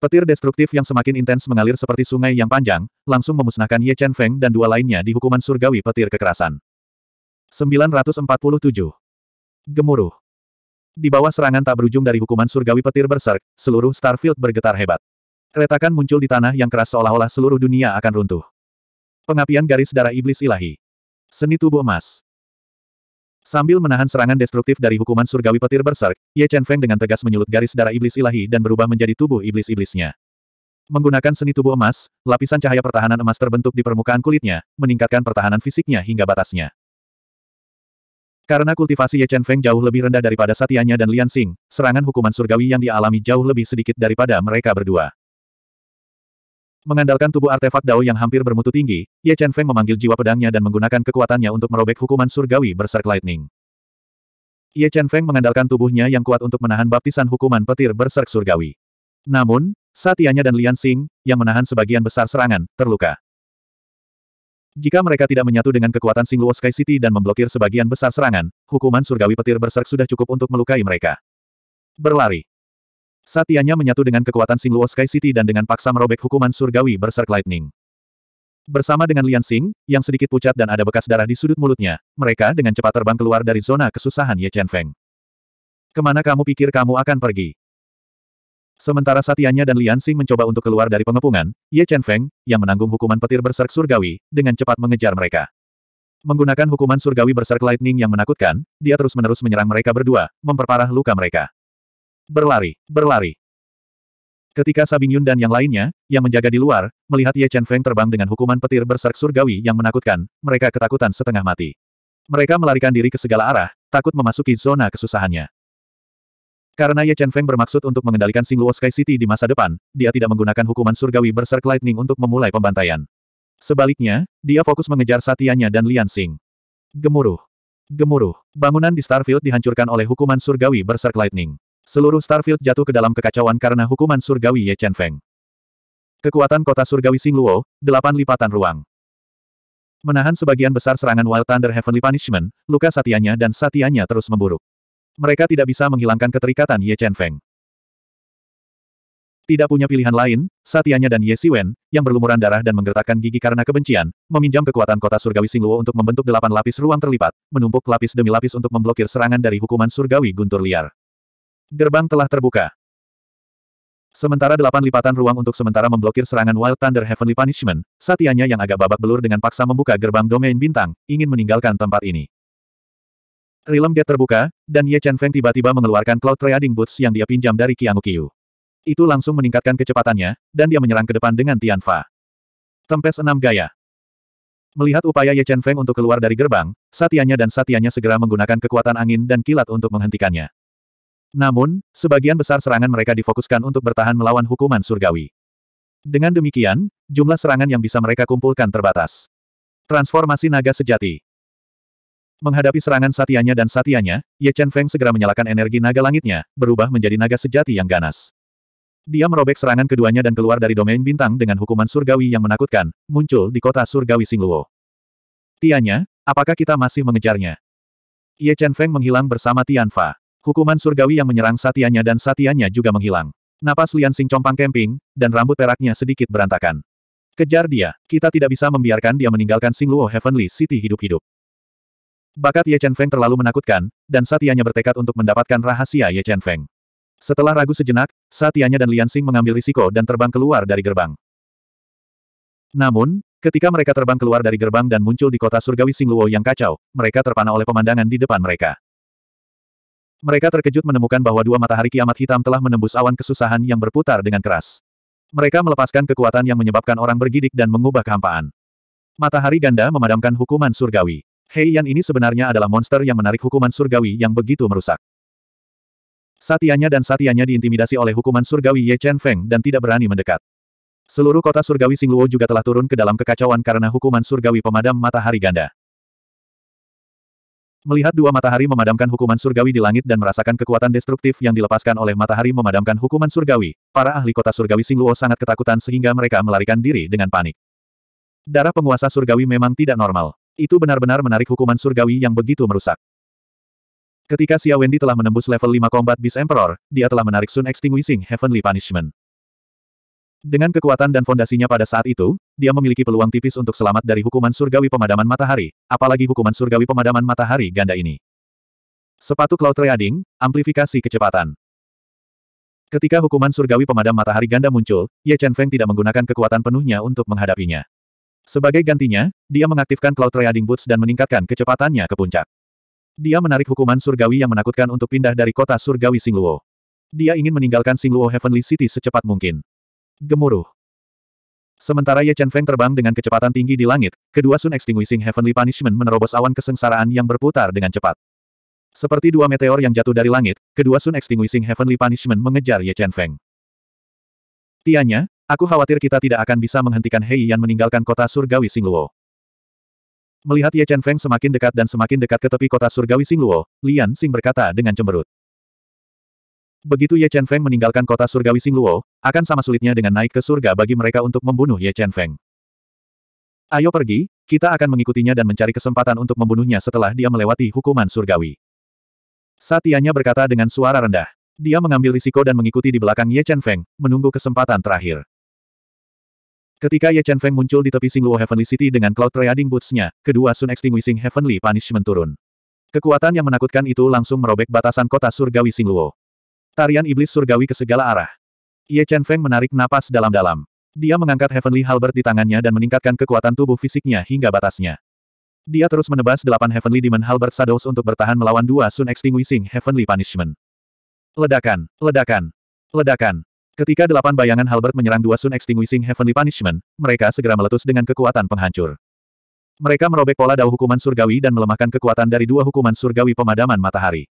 S1: Petir destruktif yang semakin intens mengalir seperti sungai yang panjang, langsung memusnahkan Ye Chen Feng dan dua lainnya di hukuman surgawi petir kekerasan. 947. Gemuruh. Di bawah serangan tak berujung dari hukuman surgawi petir berserk, seluruh Starfield bergetar hebat. Retakan muncul di tanah yang keras seolah-olah seluruh dunia akan runtuh. Pengapian garis darah iblis ilahi. Seni tubuh emas. Sambil menahan serangan destruktif dari hukuman surgawi petir berserk, Ye Chen Feng dengan tegas menyulut garis darah iblis ilahi dan berubah menjadi tubuh iblis-iblisnya. Menggunakan seni tubuh emas, lapisan cahaya pertahanan emas terbentuk di permukaan kulitnya, meningkatkan pertahanan fisiknya hingga batasnya. Karena kultivasi Ye Chen Feng jauh lebih rendah daripada Satianya dan Lian Xing, serangan hukuman surgawi yang dialami jauh lebih sedikit daripada mereka berdua. Mengandalkan tubuh artefak Dao yang hampir bermutu tinggi, Ye Chen Feng memanggil jiwa pedangnya dan menggunakan kekuatannya untuk merobek hukuman surgawi berserk lightning. Ye Chen Feng mengandalkan tubuhnya yang kuat untuk menahan baptisan hukuman petir berserk surgawi. Namun, Satianya dan Lian Xing, yang menahan sebagian besar serangan, terluka. Jika mereka tidak menyatu dengan kekuatan Singluo Sky City dan memblokir sebagian besar serangan, hukuman surgawi petir berserk sudah cukup untuk melukai mereka. Berlari. Satianya menyatu dengan kekuatan Sing Luo Sky City dan dengan paksa merobek hukuman surgawi berserk Lightning. Bersama dengan Lian Xing, yang sedikit pucat dan ada bekas darah di sudut mulutnya, mereka dengan cepat terbang keluar dari zona kesusahan Ye Chen Feng. Kemana kamu pikir kamu akan pergi? Sementara Satianya dan Lian Xing mencoba untuk keluar dari pengepungan, Ye Chen Feng, yang menanggung hukuman petir berserk surgawi, dengan cepat mengejar mereka. Menggunakan hukuman surgawi berserk lightning yang menakutkan, dia terus-menerus menyerang mereka berdua, memperparah luka mereka. Berlari, berlari. Ketika Sabing Yun dan yang lainnya, yang menjaga di luar, melihat Ye Chen Feng terbang dengan hukuman petir berserk surgawi yang menakutkan, mereka ketakutan setengah mati. Mereka melarikan diri ke segala arah, takut memasuki zona kesusahannya. Karena Ye Chen Feng bermaksud untuk mengendalikan Sing Singluo Sky City di masa depan, dia tidak menggunakan hukuman surgawi berserk lightning untuk memulai pembantaian. Sebaliknya, dia fokus mengejar Satianya dan Lian Sing. Gemuruh. Gemuruh. Bangunan di Starfield dihancurkan oleh hukuman surgawi berserk lightning. Seluruh Starfield jatuh ke dalam kekacauan karena hukuman surgawi Ye Chen Feng. Kekuatan kota surgawi Singluo, delapan lipatan ruang. Menahan sebagian besar serangan Wild Thunder Heavenly Punishment, luka satianya dan satianya terus memburuk. Mereka tidak bisa menghilangkan keterikatan Ye Chen Feng. Tidak punya pilihan lain, Satianya dan Ye Siwen, yang berlumuran darah dan menggertakkan gigi karena kebencian, meminjam kekuatan kota surgawi Singluo untuk membentuk delapan lapis ruang terlipat, menumpuk lapis demi lapis untuk memblokir serangan dari hukuman surgawi guntur liar. Gerbang telah terbuka. Sementara delapan lipatan ruang untuk sementara memblokir serangan Wild Thunder Heavenly Punishment, Satianya yang agak babak belur dengan paksa membuka gerbang domain bintang, ingin meninggalkan tempat ini. Realm Gate terbuka, dan Ye Chen Feng tiba-tiba mengeluarkan Cloud Trading Boots yang dia pinjam dari Qiang Qiu. Itu langsung meningkatkan kecepatannya, dan dia menyerang ke depan dengan Tian Fa. Tempes enam gaya. Melihat upaya Ye Chen Feng untuk keluar dari gerbang, Satianya dan Satianya segera menggunakan kekuatan angin dan kilat untuk menghentikannya. Namun, sebagian besar serangan mereka difokuskan untuk bertahan melawan hukuman surgawi. Dengan demikian, jumlah serangan yang bisa mereka kumpulkan terbatas. Transformasi naga sejati Menghadapi serangan satianya dan satianya, Ye Chen Feng segera menyalakan energi naga langitnya, berubah menjadi naga sejati yang ganas. Dia merobek serangan keduanya dan keluar dari domain bintang dengan hukuman surgawi yang menakutkan, muncul di kota surgawi Singluo. Tianya, apakah kita masih mengejarnya? Ye Chen Feng menghilang bersama Tian Fa. Hukuman surgawi yang menyerang satianya dan satianya juga menghilang. Napas Lian Sing compang kemping, dan rambut peraknya sedikit berantakan. Kejar dia, kita tidak bisa membiarkan dia meninggalkan Singluo Heavenly City hidup-hidup. Bakat Ye Chen Feng terlalu menakutkan, dan satianya bertekad untuk mendapatkan rahasia Ye Chen Feng. Setelah ragu sejenak, satianya dan Lian Sing mengambil risiko dan terbang keluar dari gerbang. Namun, ketika mereka terbang keluar dari gerbang dan muncul di kota surgawi Singluo yang kacau, mereka terpana oleh pemandangan di depan mereka. Mereka terkejut menemukan bahwa dua matahari kiamat hitam telah menembus awan kesusahan yang berputar dengan keras. Mereka melepaskan kekuatan yang menyebabkan orang bergidik dan mengubah kehampaan. Matahari ganda memadamkan hukuman surgawi. Yan ini sebenarnya adalah monster yang menarik hukuman surgawi yang begitu merusak. Satianya dan satianya diintimidasi oleh hukuman surgawi Ye Chen Feng dan tidak berani mendekat. Seluruh kota surgawi Singluo juga telah turun ke dalam kekacauan karena hukuman surgawi pemadam matahari ganda. Melihat dua matahari memadamkan hukuman surgawi di langit dan merasakan kekuatan destruktif yang dilepaskan oleh matahari memadamkan hukuman surgawi, para ahli kota surgawi Singluo sangat ketakutan sehingga mereka melarikan diri dengan panik. Darah penguasa surgawi memang tidak normal. Itu benar-benar menarik hukuman surgawi yang begitu merusak. Ketika Xia Wendy telah menembus level 5 Combat Beast Emperor, dia telah menarik Sun Extinguishing Heavenly Punishment. Dengan kekuatan dan fondasinya pada saat itu, dia memiliki peluang tipis untuk selamat dari hukuman surgawi pemadaman matahari, apalagi hukuman surgawi pemadaman matahari ganda ini. Sepatu Cloud Reading, amplifikasi kecepatan. Ketika hukuman surgawi pemadam matahari ganda muncul, Ye Chen Feng tidak menggunakan kekuatan penuhnya untuk menghadapinya. Sebagai gantinya, dia mengaktifkan Cloud Reading Boots dan meningkatkan kecepatannya ke puncak. Dia menarik hukuman surgawi yang menakutkan untuk pindah dari kota surgawi Singluo. Dia ingin meninggalkan Singluo Heavenly City secepat mungkin. Gemuruh. Sementara Ye Chen Feng terbang dengan kecepatan tinggi di langit, kedua Sun Extinguishing Heavenly Punishment menerobos awan kesengsaraan yang berputar dengan cepat. Seperti dua meteor yang jatuh dari langit, kedua Sun Extinguishing Heavenly Punishment mengejar Ye Chen Feng. Tianya, aku khawatir kita tidak akan bisa menghentikan Hei Yan meninggalkan kota surgawi Singluo. Melihat Ye Chen Feng semakin dekat dan semakin dekat ke tepi kota surgawi Singluo, Lian Sing berkata dengan cemberut. Begitu Ye Chen Feng meninggalkan kota surgawi Singluo, akan sama sulitnya dengan naik ke surga bagi mereka untuk membunuh Ye Chen Feng. Ayo pergi, kita akan mengikutinya dan mencari kesempatan untuk membunuhnya setelah dia melewati hukuman surgawi. Satianya berkata dengan suara rendah. Dia mengambil risiko dan mengikuti di belakang Ye Chen Feng, menunggu kesempatan terakhir. Ketika Ye Chen Feng muncul di tepi Singluo Heavenly City dengan Cloud Trading Boots-nya, kedua Sun Extinguishing Heavenly Punishment turun. Kekuatan yang menakutkan itu langsung merobek batasan kota surgawi Singluo. Tarian iblis surgawi ke segala arah. Ye Chen Feng menarik napas dalam-dalam. Dia mengangkat Heavenly Halberd di tangannya dan meningkatkan kekuatan tubuh fisiknya hingga batasnya. Dia terus menebas delapan Heavenly Demon Halberd Shadows untuk bertahan melawan dua Sun Extinguishing Heavenly Punishment. Ledakan, ledakan, ledakan. Ketika delapan bayangan Halbert menyerang dua Sun Extinguishing Heavenly Punishment, mereka segera meletus dengan kekuatan penghancur. Mereka merobek pola dao hukuman surgawi dan melemahkan kekuatan dari dua hukuman surgawi pemadaman matahari.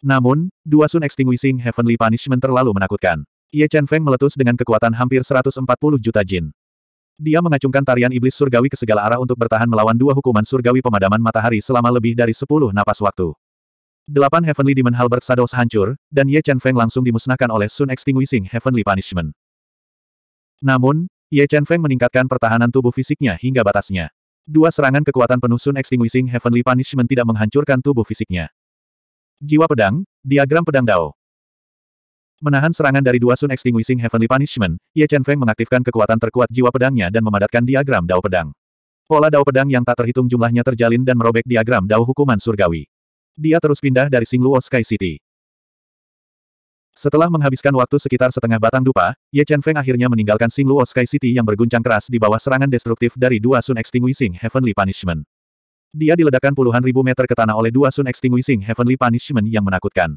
S1: Namun, dua Sun Extinguishing Heavenly Punishment terlalu menakutkan. Ye Chen Feng meletus dengan kekuatan hampir 140 juta jin. Dia mengacungkan tarian iblis surgawi ke segala arah untuk bertahan melawan dua hukuman surgawi pemadaman matahari selama lebih dari 10 napas waktu. Delapan Heavenly Demon Halberd Shadows hancur, dan Ye Chen Feng langsung dimusnahkan oleh Sun Extinguishing Heavenly Punishment. Namun, Ye Chen Feng meningkatkan pertahanan tubuh fisiknya hingga batasnya. Dua serangan kekuatan penuh Sun Extinguishing Heavenly Punishment tidak menghancurkan tubuh fisiknya. Jiwa pedang, diagram pedang Dao. Menahan serangan dari dua Sun Extinguishing Heavenly Punishment, Ye Chen Feng mengaktifkan kekuatan terkuat jiwa pedangnya dan memadatkan diagram Dao pedang. Pola Dao pedang yang tak terhitung jumlahnya terjalin dan merobek diagram Dao hukuman surgawi. Dia terus pindah dari Singluo Sky City. Setelah menghabiskan waktu sekitar setengah batang dupa, Ye Chen Feng akhirnya meninggalkan Singluo Sky City yang berguncang keras di bawah serangan destruktif dari dua Sun Extinguishing Heavenly Punishment. Dia diledakkan puluhan ribu meter ke tanah oleh dua Sun Extinguishing Heavenly Punishment yang menakutkan.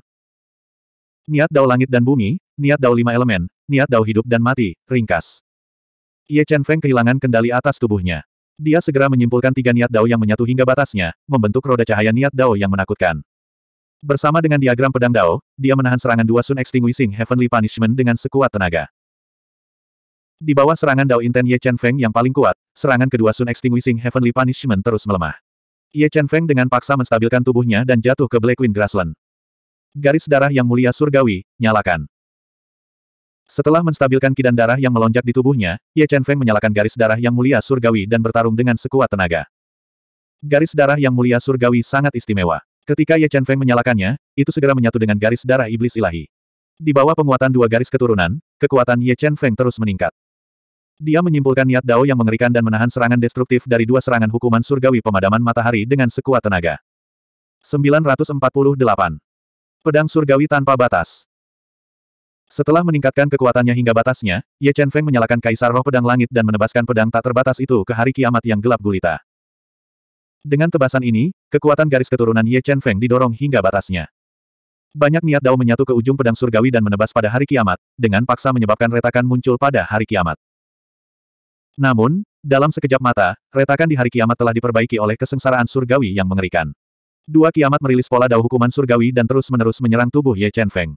S1: Niat dao langit dan bumi, niat dao lima elemen, niat dao hidup dan mati, ringkas. Ye Chen Feng kehilangan kendali atas tubuhnya. Dia segera menyimpulkan tiga niat dao yang menyatu hingga batasnya, membentuk roda cahaya niat dao yang menakutkan. Bersama dengan diagram pedang dao, dia menahan serangan dua Sun Extinguishing Heavenly Punishment dengan sekuat tenaga. Di bawah serangan Dao Inten Ye Chen Feng yang paling kuat, serangan kedua Sun Extinguishing Heavenly Punishment terus melemah. Ye Chen Feng dengan paksa menstabilkan tubuhnya dan jatuh ke Black Wind Grassland. Garis darah yang mulia surgawi, nyalakan. Setelah menstabilkan kidan darah yang melonjak di tubuhnya, Ye Chen Feng menyalakan garis darah yang mulia surgawi dan bertarung dengan sekuat tenaga. Garis darah yang mulia surgawi sangat istimewa. Ketika Ye Chen Feng menyalakannya, itu segera menyatu dengan garis darah iblis ilahi. Di bawah penguatan dua garis keturunan, kekuatan Ye Chen Feng terus meningkat. Dia menyimpulkan niat Dao yang mengerikan dan menahan serangan destruktif dari dua serangan hukuman surgawi pemadaman matahari dengan sekuat tenaga. 948. Pedang surgawi tanpa batas. Setelah meningkatkan kekuatannya hingga batasnya, Ye Chen Feng menyalakan kaisar roh pedang langit dan menebaskan pedang tak terbatas itu ke hari kiamat yang gelap gulita. Dengan tebasan ini, kekuatan garis keturunan Ye Chen Feng didorong hingga batasnya. Banyak niat Dao menyatu ke ujung pedang surgawi dan menebas pada hari kiamat, dengan paksa menyebabkan retakan muncul pada hari kiamat. Namun, dalam sekejap mata, retakan di hari kiamat telah diperbaiki oleh kesengsaraan surgawi yang mengerikan. Dua kiamat merilis pola dao hukuman surgawi dan terus-menerus menyerang tubuh Ye Chen Feng.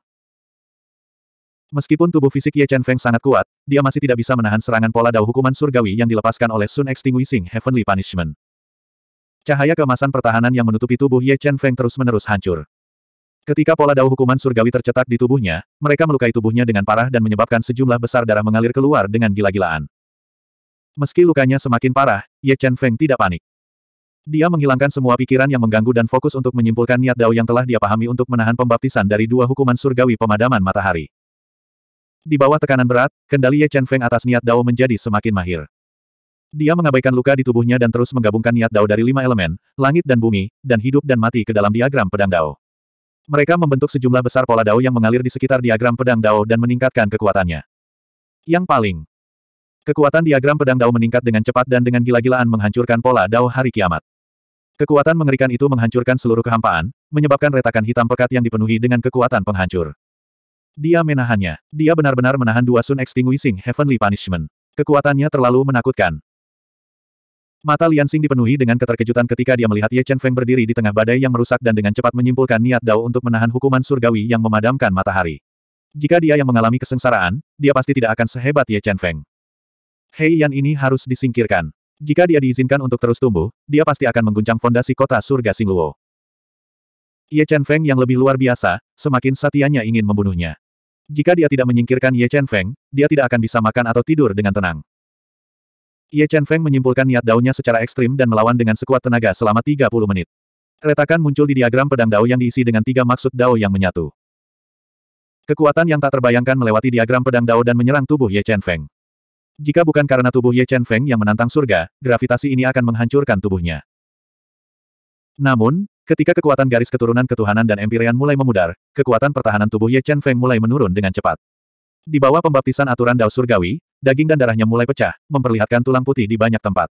S1: Meskipun tubuh fisik Ye Chen Feng sangat kuat, dia masih tidak bisa menahan serangan pola dao hukuman surgawi yang dilepaskan oleh Sun Extinguishing Heavenly Punishment. Cahaya kemasan pertahanan yang menutupi tubuh Ye Chen Feng terus-menerus hancur. Ketika pola dao hukuman surgawi tercetak di tubuhnya, mereka melukai tubuhnya dengan parah dan menyebabkan sejumlah besar darah mengalir keluar dengan gila-gilaan. Meski lukanya semakin parah, Ye Chen Feng tidak panik. Dia menghilangkan semua pikiran yang mengganggu dan fokus untuk menyimpulkan niat Dao yang telah dia pahami untuk menahan pembaptisan dari dua hukuman surgawi pemadaman matahari. Di bawah tekanan berat, kendali Ye Chen Feng atas niat Dao menjadi semakin mahir. Dia mengabaikan luka di tubuhnya dan terus menggabungkan niat Dao dari lima elemen, langit dan bumi, dan hidup dan mati ke dalam diagram pedang Dao. Mereka membentuk sejumlah besar pola Dao yang mengalir di sekitar diagram pedang Dao dan meningkatkan kekuatannya. Yang paling Kekuatan diagram pedang Dao meningkat dengan cepat dan dengan gila-gilaan menghancurkan pola Dao hari kiamat. Kekuatan mengerikan itu menghancurkan seluruh kehampaan, menyebabkan retakan hitam pekat yang dipenuhi dengan kekuatan penghancur. Dia menahannya. Dia benar-benar menahan dua Sun Extinguishing Heavenly Punishment. Kekuatannya terlalu menakutkan. Mata Lian Xing dipenuhi dengan keterkejutan ketika dia melihat Ye Chen Feng berdiri di tengah badai yang merusak dan dengan cepat menyimpulkan niat Dao untuk menahan hukuman surgawi yang memadamkan matahari. Jika dia yang mengalami kesengsaraan, dia pasti tidak akan sehebat Ye Chen Feng. Hei Yan ini harus disingkirkan. Jika dia diizinkan untuk terus tumbuh, dia pasti akan mengguncang fondasi kota surga Singluo. Ye Chen Feng yang lebih luar biasa, semakin satianya ingin membunuhnya. Jika dia tidak menyingkirkan Ye Chen Feng, dia tidak akan bisa makan atau tidur dengan tenang. Ye Chen Feng menyimpulkan niat daunnya secara ekstrim dan melawan dengan sekuat tenaga selama 30 menit. Retakan muncul di diagram pedang dao yang diisi dengan tiga maksud dao yang menyatu. Kekuatan yang tak terbayangkan melewati diagram pedang dao dan menyerang tubuh Ye Chen Feng. Jika bukan karena tubuh Ye Chen Feng yang menantang surga, gravitasi ini akan menghancurkan tubuhnya. Namun, ketika kekuatan garis keturunan ketuhanan dan empirian mulai memudar, kekuatan pertahanan tubuh Ye Chen Feng mulai menurun dengan cepat. Di bawah pembaptisan aturan Dao Surgawi, daging dan darahnya mulai pecah, memperlihatkan tulang putih di banyak tempat.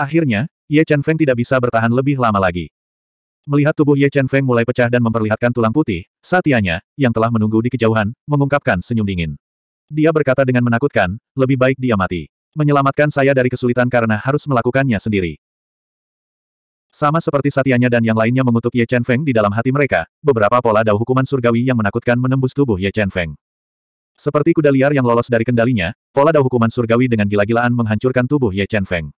S1: Akhirnya, Ye Chen Feng tidak bisa bertahan lebih lama lagi. Melihat tubuh Ye Chen Feng mulai pecah dan memperlihatkan tulang putih, Satianya, yang telah menunggu di kejauhan, mengungkapkan senyum dingin. Dia berkata dengan menakutkan, lebih baik dia mati. Menyelamatkan saya dari kesulitan karena harus melakukannya sendiri. Sama seperti Satianya dan yang lainnya mengutuk Ye Chen Feng di dalam hati mereka, beberapa pola dao hukuman surgawi yang menakutkan menembus tubuh Ye Chen Feng. Seperti kuda liar yang lolos dari kendalinya, pola dao hukuman surgawi dengan gila-gilaan menghancurkan tubuh Ye Chen Feng.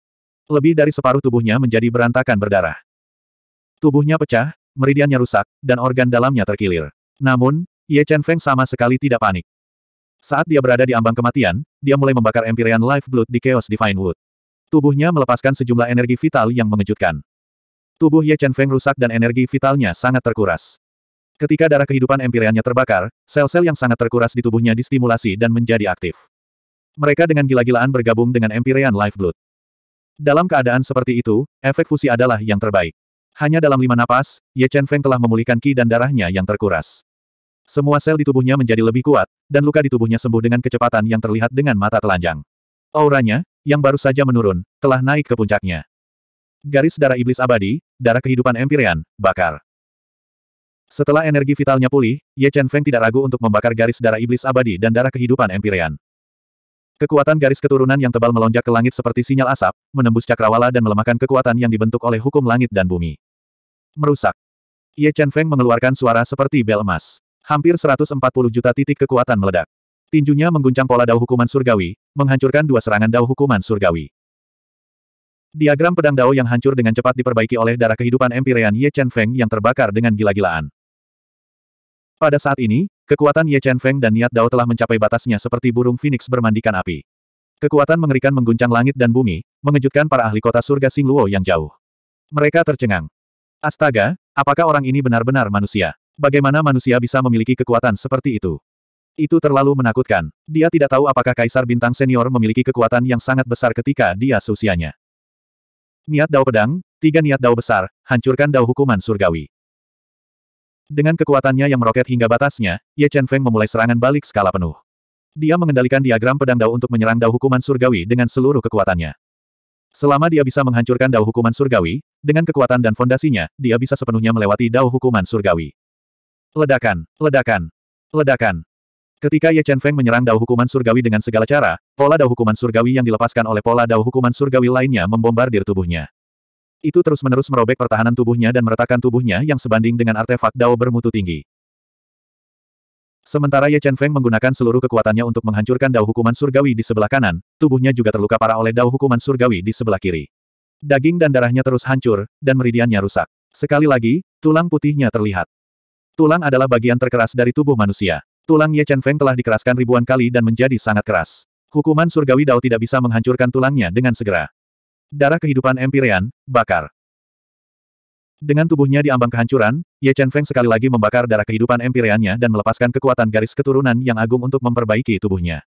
S1: Lebih dari separuh tubuhnya menjadi berantakan berdarah. Tubuhnya pecah, meridiannya rusak, dan organ dalamnya terkilir. Namun, Ye Chen Feng sama sekali tidak panik. Saat dia berada di ambang kematian, dia mulai membakar Empyrean Life Blood di Chaos Divine Wood. Tubuhnya melepaskan sejumlah energi vital yang mengejutkan. Tubuh Ye Chen Feng rusak dan energi vitalnya sangat terkuras. Ketika darah kehidupan Empyreannya terbakar, sel-sel yang sangat terkuras di tubuhnya distimulasi dan menjadi aktif. Mereka dengan gila-gilaan bergabung dengan Empyrean Life Blood. Dalam keadaan seperti itu, efek fusi adalah yang terbaik. Hanya dalam lima napas, Ye Chen Feng telah memulihkan ki dan darahnya yang terkuras. Semua sel di tubuhnya menjadi lebih kuat, dan luka di tubuhnya sembuh dengan kecepatan yang terlihat dengan mata telanjang. Auranya, yang baru saja menurun, telah naik ke puncaknya. Garis darah iblis abadi, darah kehidupan Empyrean, bakar. Setelah energi vitalnya pulih, Ye Chen Feng tidak ragu untuk membakar garis darah iblis abadi dan darah kehidupan Empyrean. Kekuatan garis keturunan yang tebal melonjak ke langit seperti sinyal asap, menembus cakrawala dan melemahkan kekuatan yang dibentuk oleh hukum langit dan bumi. Merusak. Ye Chen Feng mengeluarkan suara seperti bel emas. Hampir 140 juta titik kekuatan meledak. Tinjunya mengguncang pola dao hukuman surgawi, menghancurkan dua serangan dao hukuman surgawi. Diagram pedang dao yang hancur dengan cepat diperbaiki oleh darah kehidupan empirean Ye Chen Feng yang terbakar dengan gila-gilaan. Pada saat ini, kekuatan Ye Chen Feng dan niat dao telah mencapai batasnya seperti burung phoenix bermandikan api. Kekuatan mengerikan mengguncang langit dan bumi, mengejutkan para ahli kota surga Singluo yang jauh. Mereka tercengang. Astaga, apakah orang ini benar-benar manusia? Bagaimana manusia bisa memiliki kekuatan seperti itu? Itu terlalu menakutkan. Dia tidak tahu apakah Kaisar Bintang Senior memiliki kekuatan yang sangat besar ketika dia seusianya. Niat Dao Pedang, tiga niat Dao besar, hancurkan Dao Hukuman Surgawi. Dengan kekuatannya yang meroket hingga batasnya, Ye Chen Feng memulai serangan balik skala penuh. Dia mengendalikan diagram pedang Dao untuk menyerang Dao Hukuman Surgawi dengan seluruh kekuatannya. Selama dia bisa menghancurkan Dao Hukuman Surgawi, dengan kekuatan dan fondasinya, dia bisa sepenuhnya melewati Dao Hukuman Surgawi. Ledakan, ledakan, ledakan. Ketika Ye Chen Feng menyerang dao hukuman surgawi dengan segala cara, pola dao hukuman surgawi yang dilepaskan oleh pola dao hukuman surgawi lainnya membombardir tubuhnya. Itu terus-menerus merobek pertahanan tubuhnya dan meretakkan tubuhnya yang sebanding dengan artefak dao bermutu tinggi. Sementara Ye Chen Feng menggunakan seluruh kekuatannya untuk menghancurkan dao hukuman surgawi di sebelah kanan, tubuhnya juga terluka parah oleh dao hukuman surgawi di sebelah kiri. Daging dan darahnya terus hancur, dan meridiannya rusak. Sekali lagi, tulang putihnya terlihat. Tulang adalah bagian terkeras dari tubuh manusia. Tulang Ye Chen Feng telah dikeraskan ribuan kali dan menjadi sangat keras. Hukuman surgawi Dao tidak bisa menghancurkan tulangnya dengan segera. Darah kehidupan Empyrean, bakar. Dengan tubuhnya diambang kehancuran, Ye Chen Feng sekali lagi membakar darah kehidupan Empyreannya dan melepaskan kekuatan garis keturunan yang agung untuk memperbaiki tubuhnya.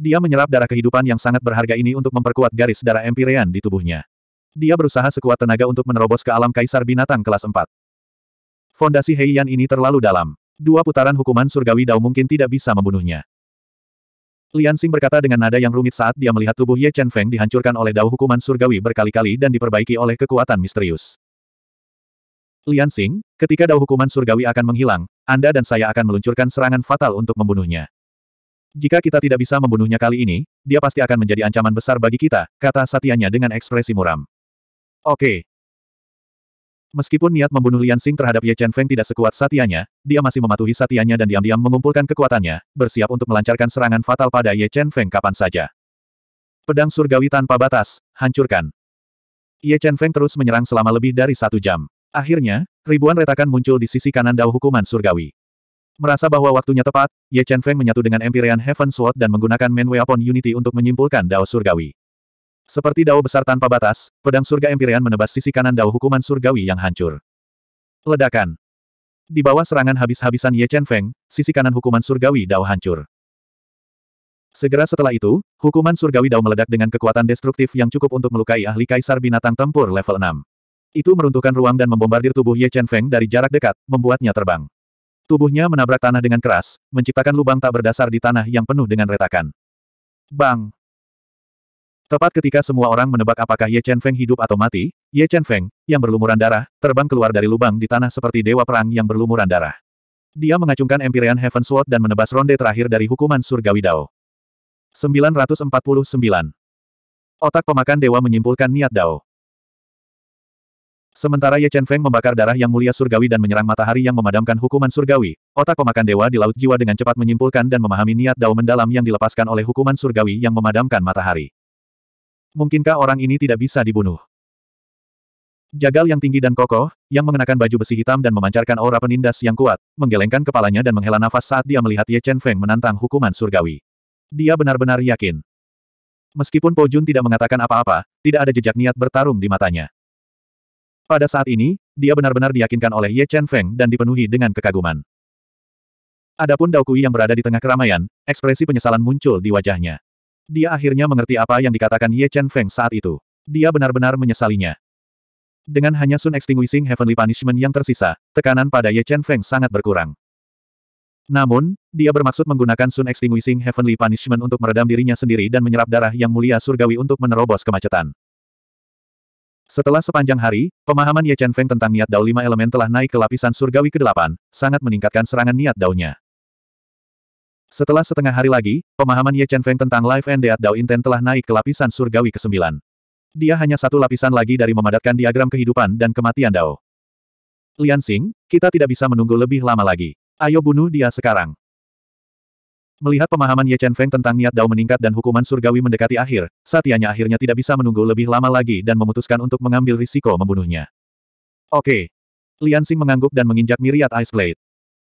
S1: Dia menyerap darah kehidupan yang sangat berharga ini untuk memperkuat garis darah Empyrean di tubuhnya. Dia berusaha sekuat tenaga untuk menerobos ke alam kaisar binatang kelas 4. Fondasi Heian ini terlalu dalam. Dua putaran hukuman surgawi Dao mungkin tidak bisa membunuhnya. Lian Xing berkata dengan nada yang rumit saat dia melihat tubuh Ye Chen Feng dihancurkan oleh Dao hukuman surgawi berkali-kali dan diperbaiki oleh kekuatan misterius. Lian Xing, ketika Dao hukuman surgawi akan menghilang, Anda dan saya akan meluncurkan serangan fatal untuk membunuhnya. Jika kita tidak bisa membunuhnya kali ini, dia pasti akan menjadi ancaman besar bagi kita, kata Satianya dengan ekspresi muram. Oke, Meskipun niat membunuh Lian Xing terhadap Ye Chen Feng tidak sekuat satianya, dia masih mematuhi satianya dan diam-diam mengumpulkan kekuatannya, bersiap untuk melancarkan serangan fatal pada Ye Chen Feng kapan saja. Pedang surgawi tanpa batas, hancurkan. Ye Chen Feng terus menyerang selama lebih dari satu jam. Akhirnya, ribuan retakan muncul di sisi kanan dao hukuman surgawi. Merasa bahwa waktunya tepat, Ye Chen Feng menyatu dengan Empyrean Heaven Sword dan menggunakan Man Weapon Unity untuk menyimpulkan dao surgawi. Seperti dao besar tanpa batas, pedang surga Empyrean menebas sisi kanan dao hukuman surgawi yang hancur. Ledakan. Di bawah serangan habis-habisan Ye Chen Feng, sisi kanan hukuman surgawi dao hancur. Segera setelah itu, hukuman surgawi dao meledak dengan kekuatan destruktif yang cukup untuk melukai ahli kaisar binatang tempur level 6. Itu meruntuhkan ruang dan membombardir tubuh Ye Chen Feng dari jarak dekat, membuatnya terbang. Tubuhnya menabrak tanah dengan keras, menciptakan lubang tak berdasar di tanah yang penuh dengan retakan. Bang! Tepat ketika semua orang menebak apakah Ye Chen Feng hidup atau mati, Ye Chen Feng, yang berlumuran darah, terbang keluar dari lubang di tanah seperti dewa perang yang berlumuran darah. Dia mengacungkan Empyrean Heaven Sword dan menebas ronde terakhir dari hukuman surgawi Dao. 949. Otak pemakan dewa menyimpulkan niat Dao. Sementara Ye Chen Feng membakar darah yang mulia surgawi dan menyerang matahari yang memadamkan hukuman surgawi, otak pemakan dewa di Laut Jiwa dengan cepat menyimpulkan dan memahami niat Dao mendalam yang dilepaskan oleh hukuman surgawi yang memadamkan matahari. Mungkinkah orang ini tidak bisa dibunuh? Jagal yang tinggi dan kokoh, yang mengenakan baju besi hitam dan memancarkan aura penindas yang kuat, menggelengkan kepalanya dan menghela nafas saat dia melihat Ye Chen Feng menantang hukuman surgawi. Dia benar-benar yakin. Meskipun Po Jun tidak mengatakan apa-apa, tidak ada jejak niat bertarung di matanya. Pada saat ini, dia benar-benar diyakinkan oleh Ye Chen Feng dan dipenuhi dengan kekaguman. Adapun Dao Kui yang berada di tengah keramaian, ekspresi penyesalan muncul di wajahnya. Dia akhirnya mengerti apa yang dikatakan Ye Chen Feng saat itu. Dia benar-benar menyesalinya. Dengan hanya Sun Extinguishing Heavenly Punishment yang tersisa, tekanan pada Ye Chen Feng sangat berkurang. Namun, dia bermaksud menggunakan Sun Extinguishing Heavenly Punishment untuk meredam dirinya sendiri dan menyerap darah yang mulia surgawi untuk menerobos kemacetan. Setelah sepanjang hari, pemahaman Ye Chen Feng tentang niat dao lima elemen telah naik ke lapisan surgawi ke-8, sangat meningkatkan serangan niat nya setelah setengah hari lagi, pemahaman Ye Chen Feng tentang Life and Death Dao Inten telah naik ke lapisan surgawi ke-9. Dia hanya satu lapisan lagi dari memadatkan diagram kehidupan dan kematian Dao. Lian Xing, kita tidak bisa menunggu lebih lama lagi. Ayo bunuh dia sekarang. Melihat pemahaman Ye Chen Feng tentang niat Dao meningkat dan hukuman surgawi mendekati akhir, Satianya akhirnya tidak bisa menunggu lebih lama lagi dan memutuskan untuk mengambil risiko membunuhnya. Oke. Lian Xing mengangguk dan menginjak miriat Ice Blade.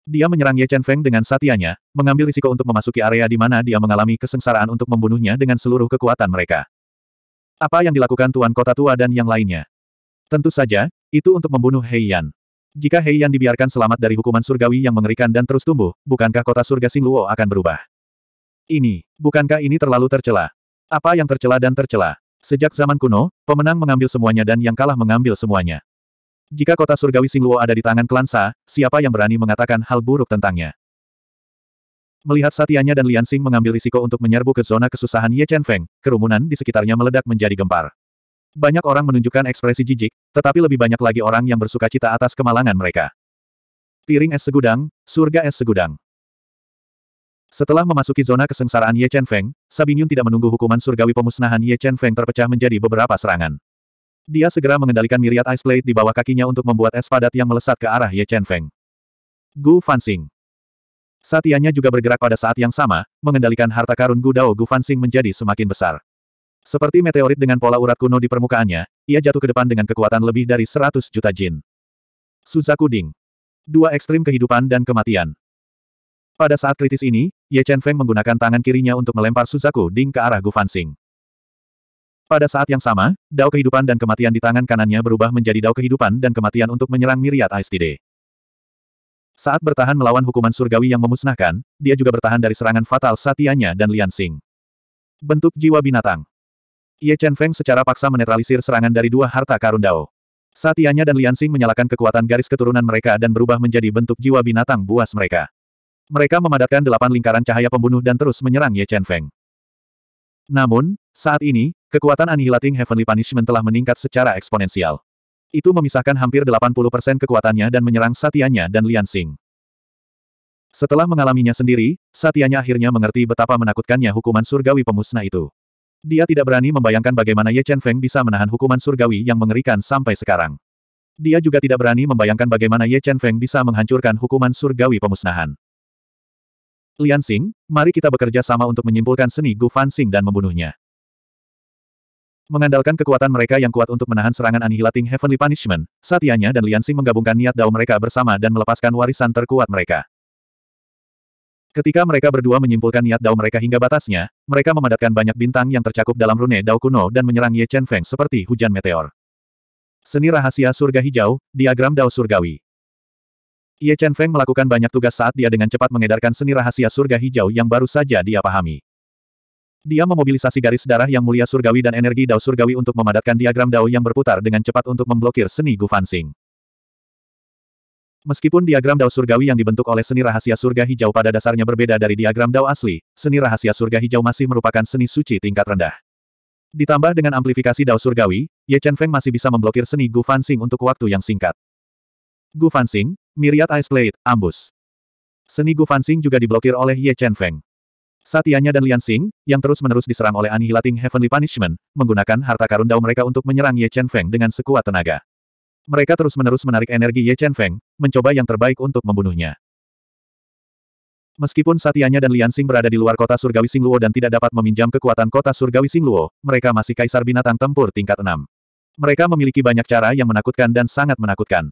S1: Dia menyerang Ye Chen Feng dengan satianya, mengambil risiko untuk memasuki area di mana dia mengalami kesengsaraan untuk membunuhnya dengan seluruh kekuatan mereka. Apa yang dilakukan Tuan Kota Tua dan yang lainnya? Tentu saja, itu untuk membunuh Hei Yan. Jika Hei Yan dibiarkan selamat dari hukuman surgawi yang mengerikan dan terus tumbuh, bukankah kota surga Luo akan berubah? Ini, bukankah ini terlalu tercela? Apa yang tercela dan tercela? Sejak zaman kuno, pemenang mengambil semuanya dan yang kalah mengambil semuanya. Jika kota surgawi Singluo ada di tangan klan Sa, siapa yang berani mengatakan hal buruk tentangnya? Melihat Satianya dan Lian Xing mengambil risiko untuk menyerbu ke zona kesusahan Ye Chen Feng, kerumunan di sekitarnya meledak menjadi gempar. Banyak orang menunjukkan ekspresi jijik, tetapi lebih banyak lagi orang yang bersuka cita atas kemalangan mereka. Piring es segudang, surga es segudang. Setelah memasuki zona kesengsaraan Ye Chen Feng, Sabingyun tidak menunggu hukuman surgawi pemusnahan Ye Chen Feng terpecah menjadi beberapa serangan. Dia segera mengendalikan miriat ice plate di bawah kakinya untuk membuat es padat yang melesat ke arah Ye Chen Feng. Gu Fansing. Satianya juga bergerak pada saat yang sama, mengendalikan harta karun Gu Dao Gu Fansing menjadi semakin besar. Seperti meteorit dengan pola urat kuno di permukaannya, ia jatuh ke depan dengan kekuatan lebih dari 100 juta jin. Suzaku Ding. Dua ekstrim kehidupan dan kematian. Pada saat kritis ini, Ye Chen Feng menggunakan tangan kirinya untuk melempar Suzaku Ding ke arah Gu Fansing. Pada saat yang sama, dao kehidupan dan kematian di tangan kanannya berubah menjadi dao kehidupan dan kematian untuk menyerang Miriat ASTD. Saat bertahan melawan hukuman surgawi yang memusnahkan, dia juga bertahan dari serangan fatal satianya dan Lian Xing. Bentuk jiwa binatang. Ye Chen Feng secara paksa menetralisir serangan dari dua harta karun dao. Satianya dan Lian Xing menyalakan kekuatan garis keturunan mereka dan berubah menjadi bentuk jiwa binatang buas mereka. Mereka memadatkan delapan lingkaran cahaya pembunuh dan terus menyerang Ye Chen Feng. Namun, saat ini, kekuatan Annihilating Heavenly Punishment telah meningkat secara eksponensial. Itu memisahkan hampir 80% kekuatannya dan menyerang Satianya dan Lian Xing. Setelah mengalaminya sendiri, Satianya akhirnya mengerti betapa menakutkannya hukuman surgawi pemusnah itu. Dia tidak berani membayangkan bagaimana Ye Chen Feng bisa menahan hukuman surgawi yang mengerikan sampai sekarang. Dia juga tidak berani membayangkan bagaimana Ye Chen Feng bisa menghancurkan hukuman surgawi pemusnahan. Lian Xing, mari kita bekerja sama untuk menyimpulkan seni Gu Fan Xing dan membunuhnya. Mengandalkan kekuatan mereka yang kuat untuk menahan serangan anihilating heavenly punishment, Satianya dan Lian Xing menggabungkan niat dao mereka bersama dan melepaskan warisan terkuat mereka. Ketika mereka berdua menyimpulkan niat dao mereka hingga batasnya, mereka memadatkan banyak bintang yang tercakup dalam rune dao kuno dan menyerang Ye Chen Feng seperti hujan meteor. Seni rahasia surga hijau, diagram dao surgawi. Ye Chen Feng melakukan banyak tugas saat dia dengan cepat mengedarkan seni rahasia surga hijau yang baru saja dia pahami. Dia memobilisasi garis darah yang mulia surgawi dan energi dao surgawi untuk memadatkan diagram dao yang berputar dengan cepat untuk memblokir seni Gu Gufansing. Meskipun diagram dao surgawi yang dibentuk oleh seni rahasia surga hijau pada dasarnya berbeda dari diagram dao asli, seni rahasia surga hijau masih merupakan seni suci tingkat rendah. Ditambah dengan amplifikasi dao surgawi, Ye Chen Feng masih bisa memblokir seni Gu Gufansing untuk waktu yang singkat. Gu Fansing, Miriat Ice Blade, Ambus. Seni Gu Fansing juga diblokir oleh Ye Chen Feng. Satianya dan Lian Xing, yang terus-menerus diserang oleh Annihilating Heavenly Punishment, menggunakan harta karun dao mereka untuk menyerang Ye Chen Feng dengan sekuat tenaga. Mereka terus-menerus menarik energi Ye Chen Feng, mencoba yang terbaik untuk membunuhnya. Meskipun Satianya dan Lian Xing berada di luar kota Surgawi Singluo dan tidak dapat meminjam kekuatan kota Surgawi Singluo, mereka masih kaisar binatang tempur tingkat 6. Mereka memiliki banyak cara yang menakutkan dan sangat menakutkan.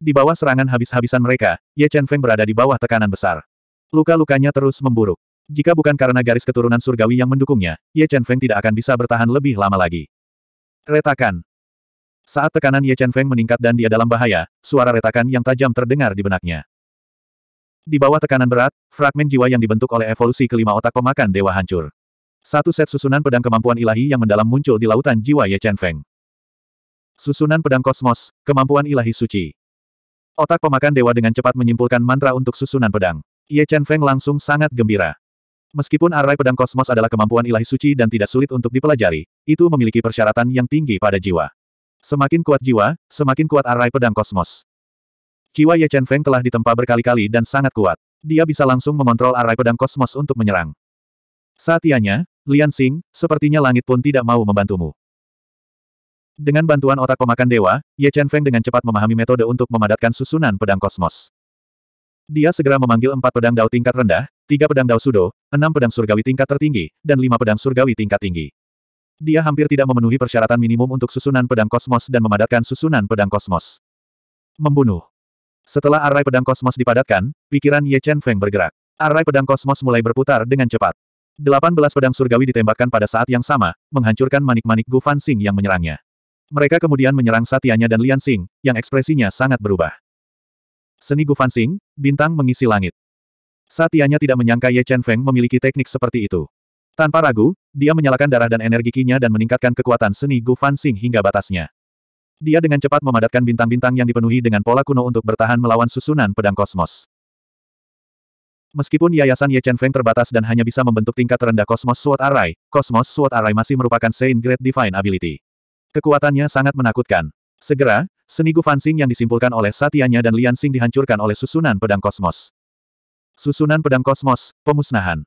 S1: Di bawah serangan habis-habisan mereka, Ye Chen Feng berada di bawah tekanan besar. Luka-lukanya terus memburuk. Jika bukan karena garis keturunan surgawi yang mendukungnya, Ye Chen Feng tidak akan bisa bertahan lebih lama lagi. Retakan. Saat tekanan Ye Chen Feng meningkat dan dia dalam bahaya, suara retakan yang tajam terdengar di benaknya. Di bawah tekanan berat, fragmen jiwa yang dibentuk oleh evolusi kelima otak pemakan dewa hancur. Satu set susunan pedang kemampuan ilahi yang mendalam muncul di lautan jiwa Ye Chen Feng. Susunan pedang kosmos, kemampuan ilahi suci. Otak pemakan dewa dengan cepat menyimpulkan mantra untuk susunan pedang. Ye Chen Feng langsung sangat gembira. Meskipun arai pedang kosmos adalah kemampuan ilahi suci dan tidak sulit untuk dipelajari, itu memiliki persyaratan yang tinggi pada jiwa. Semakin kuat jiwa, semakin kuat arai pedang kosmos. Jiwa Ye Chen Feng telah ditempa berkali-kali dan sangat kuat. Dia bisa langsung mengontrol arai pedang kosmos untuk menyerang. Saat ianya, Lian Xing, sepertinya langit pun tidak mau membantumu. Dengan bantuan otak pemakan dewa, Ye Chen Feng dengan cepat memahami metode untuk memadatkan susunan pedang kosmos. Dia segera memanggil empat pedang dao tingkat rendah, tiga pedang dao sudo, enam pedang surgawi tingkat tertinggi, dan lima pedang surgawi tingkat tinggi. Dia hampir tidak memenuhi persyaratan minimum untuk susunan pedang kosmos dan memadatkan susunan pedang kosmos. Membunuh. Setelah arai pedang kosmos dipadatkan, pikiran Ye Chen Feng bergerak. Arai pedang kosmos mulai berputar dengan cepat. Delapan belas pedang surgawi ditembakkan pada saat yang sama, menghancurkan manik-manik Gu Fan Xing yang menyerangnya. Mereka kemudian menyerang Satianya dan Lian Xing, yang ekspresinya sangat berubah. Seni Gu Fan Xing, bintang mengisi langit. Satianya tidak menyangka Ye Chen Feng memiliki teknik seperti itu. Tanpa ragu, dia menyalakan darah dan energi kinya dan meningkatkan kekuatan seni Gu Fan Xing hingga batasnya. Dia dengan cepat memadatkan bintang-bintang yang dipenuhi dengan pola kuno untuk bertahan melawan susunan pedang kosmos. Meskipun yayasan Ye Chen Feng terbatas dan hanya bisa membentuk tingkat terendah kosmos Sword Array, kosmos Sword Array masih merupakan Saint Great Divine Ability. Kekuatannya sangat menakutkan. Segera, seni Gufansing yang disimpulkan oleh Satianya dan Lian Xing dihancurkan oleh susunan pedang kosmos. Susunan pedang kosmos, pemusnahan.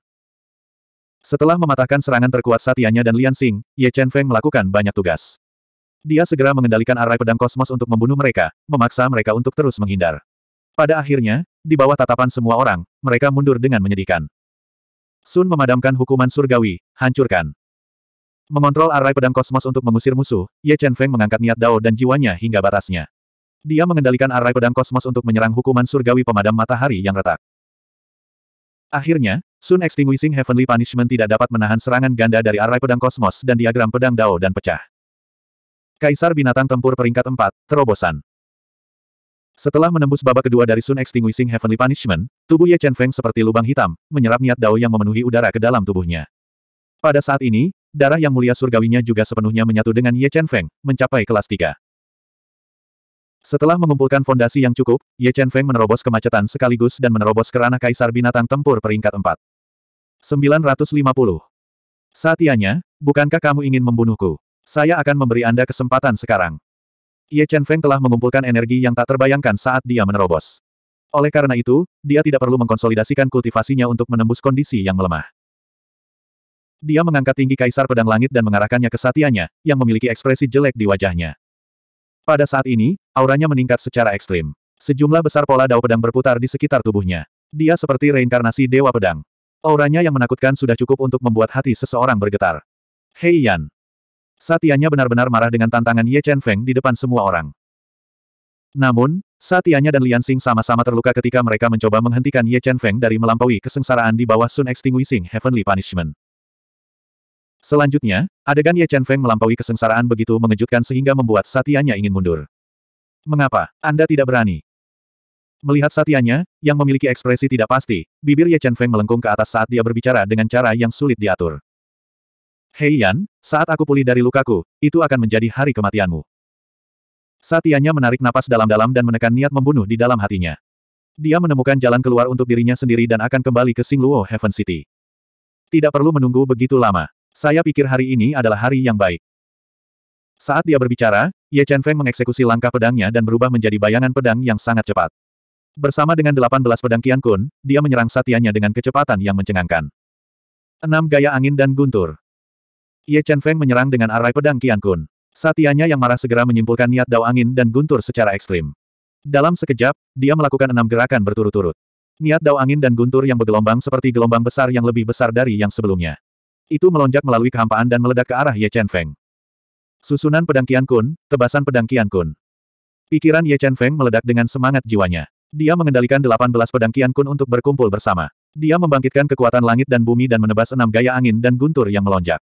S1: Setelah mematahkan serangan terkuat Satianya dan Lian Xing, Ye Chen Feng melakukan banyak tugas. Dia segera mengendalikan arai pedang kosmos untuk membunuh mereka, memaksa mereka untuk terus menghindar. Pada akhirnya, di bawah tatapan semua orang, mereka mundur dengan menyedihkan. Sun memadamkan hukuman surgawi, hancurkan. Mengontrol arai pedang kosmos untuk mengusir musuh, Ye Chen Feng mengangkat niat Dao dan jiwanya hingga batasnya. Dia mengendalikan arai pedang kosmos untuk menyerang hukuman surgawi pemadam matahari yang retak. Akhirnya, Sun Extinguishing Heavenly Punishment tidak dapat menahan serangan ganda dari arai pedang kosmos dan diagram pedang Dao dan pecah. Kaisar binatang tempur peringkat 4, terobosan. Setelah menembus babak kedua dari Sun Extinguishing Heavenly Punishment, tubuh Ye Chen Feng seperti lubang hitam, menyerap niat Dao yang memenuhi udara ke dalam tubuhnya. Pada saat ini, Darah yang mulia surgawinya juga sepenuhnya menyatu dengan Ye Chen Feng, mencapai kelas 3. Setelah mengumpulkan fondasi yang cukup, Ye Chen Feng menerobos kemacetan sekaligus dan menerobos kerana Kaisar Binatang Tempur peringkat 4. 950. Satianya, bukankah kamu ingin membunuhku? Saya akan memberi Anda kesempatan sekarang. Ye Chen Feng telah mengumpulkan energi yang tak terbayangkan saat dia menerobos. Oleh karena itu, dia tidak perlu mengkonsolidasikan kultivasinya untuk menembus kondisi yang melemah. Dia mengangkat tinggi kaisar pedang langit dan mengarahkannya ke satiannya, yang memiliki ekspresi jelek di wajahnya. Pada saat ini, auranya meningkat secara ekstrim. Sejumlah besar pola dao pedang berputar di sekitar tubuhnya. Dia seperti reinkarnasi dewa pedang. Auranya yang menakutkan sudah cukup untuk membuat hati seseorang bergetar. Hei Yan! Satiannya benar-benar marah dengan tantangan Ye Chen Feng di depan semua orang. Namun, Satianya dan Lian Xing sama-sama terluka ketika mereka mencoba menghentikan Ye Chen Feng dari melampaui kesengsaraan di bawah Sun Extinguishing Heavenly Punishment. Selanjutnya, adegan Ye Chen Feng melampaui kesengsaraan begitu mengejutkan sehingga membuat Satianya ingin mundur. Mengapa? Anda tidak berani. Melihat Satianya, yang memiliki ekspresi tidak pasti, bibir Ye Chen Feng melengkung ke atas saat dia berbicara dengan cara yang sulit diatur. Hei Yan, saat aku pulih dari lukaku, itu akan menjadi hari kematianmu. Satianya menarik napas dalam-dalam dan menekan niat membunuh di dalam hatinya. Dia menemukan jalan keluar untuk dirinya sendiri dan akan kembali ke Singluo Heaven City. Tidak perlu menunggu begitu lama. Saya pikir hari ini adalah hari yang baik. Saat dia berbicara, Ye Chen Feng mengeksekusi langkah pedangnya dan berubah menjadi bayangan pedang yang sangat cepat. Bersama dengan 18 pedang Qian Kun, dia menyerang satianya dengan kecepatan yang mencengangkan. Enam gaya angin dan guntur. Ye Chen Feng menyerang dengan arai pedang Qian Kun. Satianya yang marah segera menyimpulkan niat dao angin dan guntur secara ekstrim. Dalam sekejap, dia melakukan enam gerakan berturut-turut. Niat dao angin dan guntur yang bergelombang seperti gelombang besar yang lebih besar dari yang sebelumnya. Itu melonjak melalui kehampaan dan meledak ke arah Ye Chen Feng. Susunan pedang kian Kun, tebasan pedang kian Kun. Pikiran Ye Chen Feng meledak dengan semangat jiwanya. Dia mengendalikan 18 pedang kian Kun untuk berkumpul bersama. Dia membangkitkan kekuatan langit dan bumi dan menebas enam gaya angin dan guntur yang melonjak.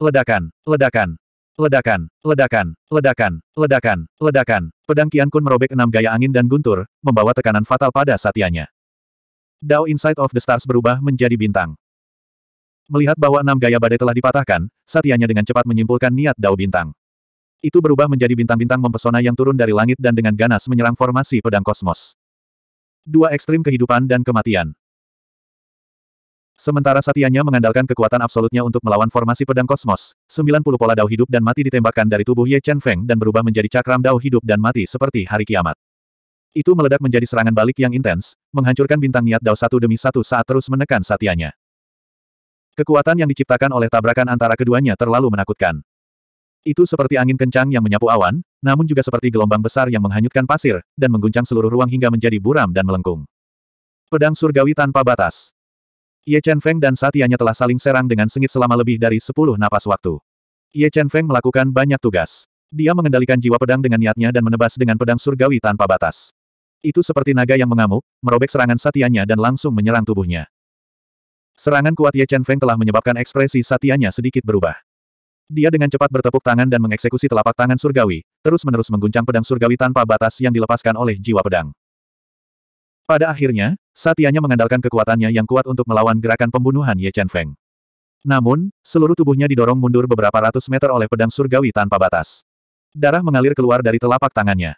S1: Ledakan, ledakan, ledakan, ledakan, ledakan, ledakan, ledakan. Pedang kian Kun merobek enam gaya angin dan guntur, membawa tekanan fatal pada satianya. Dao inside of the Stars berubah menjadi bintang. Melihat bahwa enam gaya badai telah dipatahkan, satianya dengan cepat menyimpulkan niat Dao Bintang. Itu berubah menjadi bintang-bintang mempesona yang turun dari langit dan dengan ganas menyerang formasi pedang kosmos. Dua ekstrim kehidupan dan kematian. Sementara satianya mengandalkan kekuatan absolutnya untuk melawan formasi pedang kosmos, 90 pola Dao hidup dan mati ditembakkan dari tubuh Ye Chen Feng dan berubah menjadi cakram Dao hidup dan mati seperti hari kiamat. Itu meledak menjadi serangan balik yang intens, menghancurkan bintang niat Dao satu demi satu saat terus menekan satianya. Kekuatan yang diciptakan oleh tabrakan antara keduanya terlalu menakutkan. Itu seperti angin kencang yang menyapu awan, namun juga seperti gelombang besar yang menghanyutkan pasir, dan mengguncang seluruh ruang hingga menjadi buram dan melengkung. Pedang surgawi tanpa batas. Ye Chen Feng dan satianya telah saling serang dengan sengit selama lebih dari sepuluh napas waktu. Ye Chen Feng melakukan banyak tugas. Dia mengendalikan jiwa pedang dengan niatnya dan menebas dengan pedang surgawi tanpa batas. Itu seperti naga yang mengamuk, merobek serangan satianya dan langsung menyerang tubuhnya. Serangan kuat Ye Chen Feng telah menyebabkan ekspresi satianya sedikit berubah. Dia dengan cepat bertepuk tangan dan mengeksekusi telapak tangan surgawi, terus-menerus mengguncang pedang surgawi tanpa batas yang dilepaskan oleh jiwa pedang. Pada akhirnya, satianya mengandalkan kekuatannya yang kuat untuk melawan gerakan pembunuhan Ye Chen Feng. Namun, seluruh tubuhnya didorong mundur beberapa ratus meter oleh pedang surgawi tanpa batas. Darah mengalir keluar dari telapak tangannya.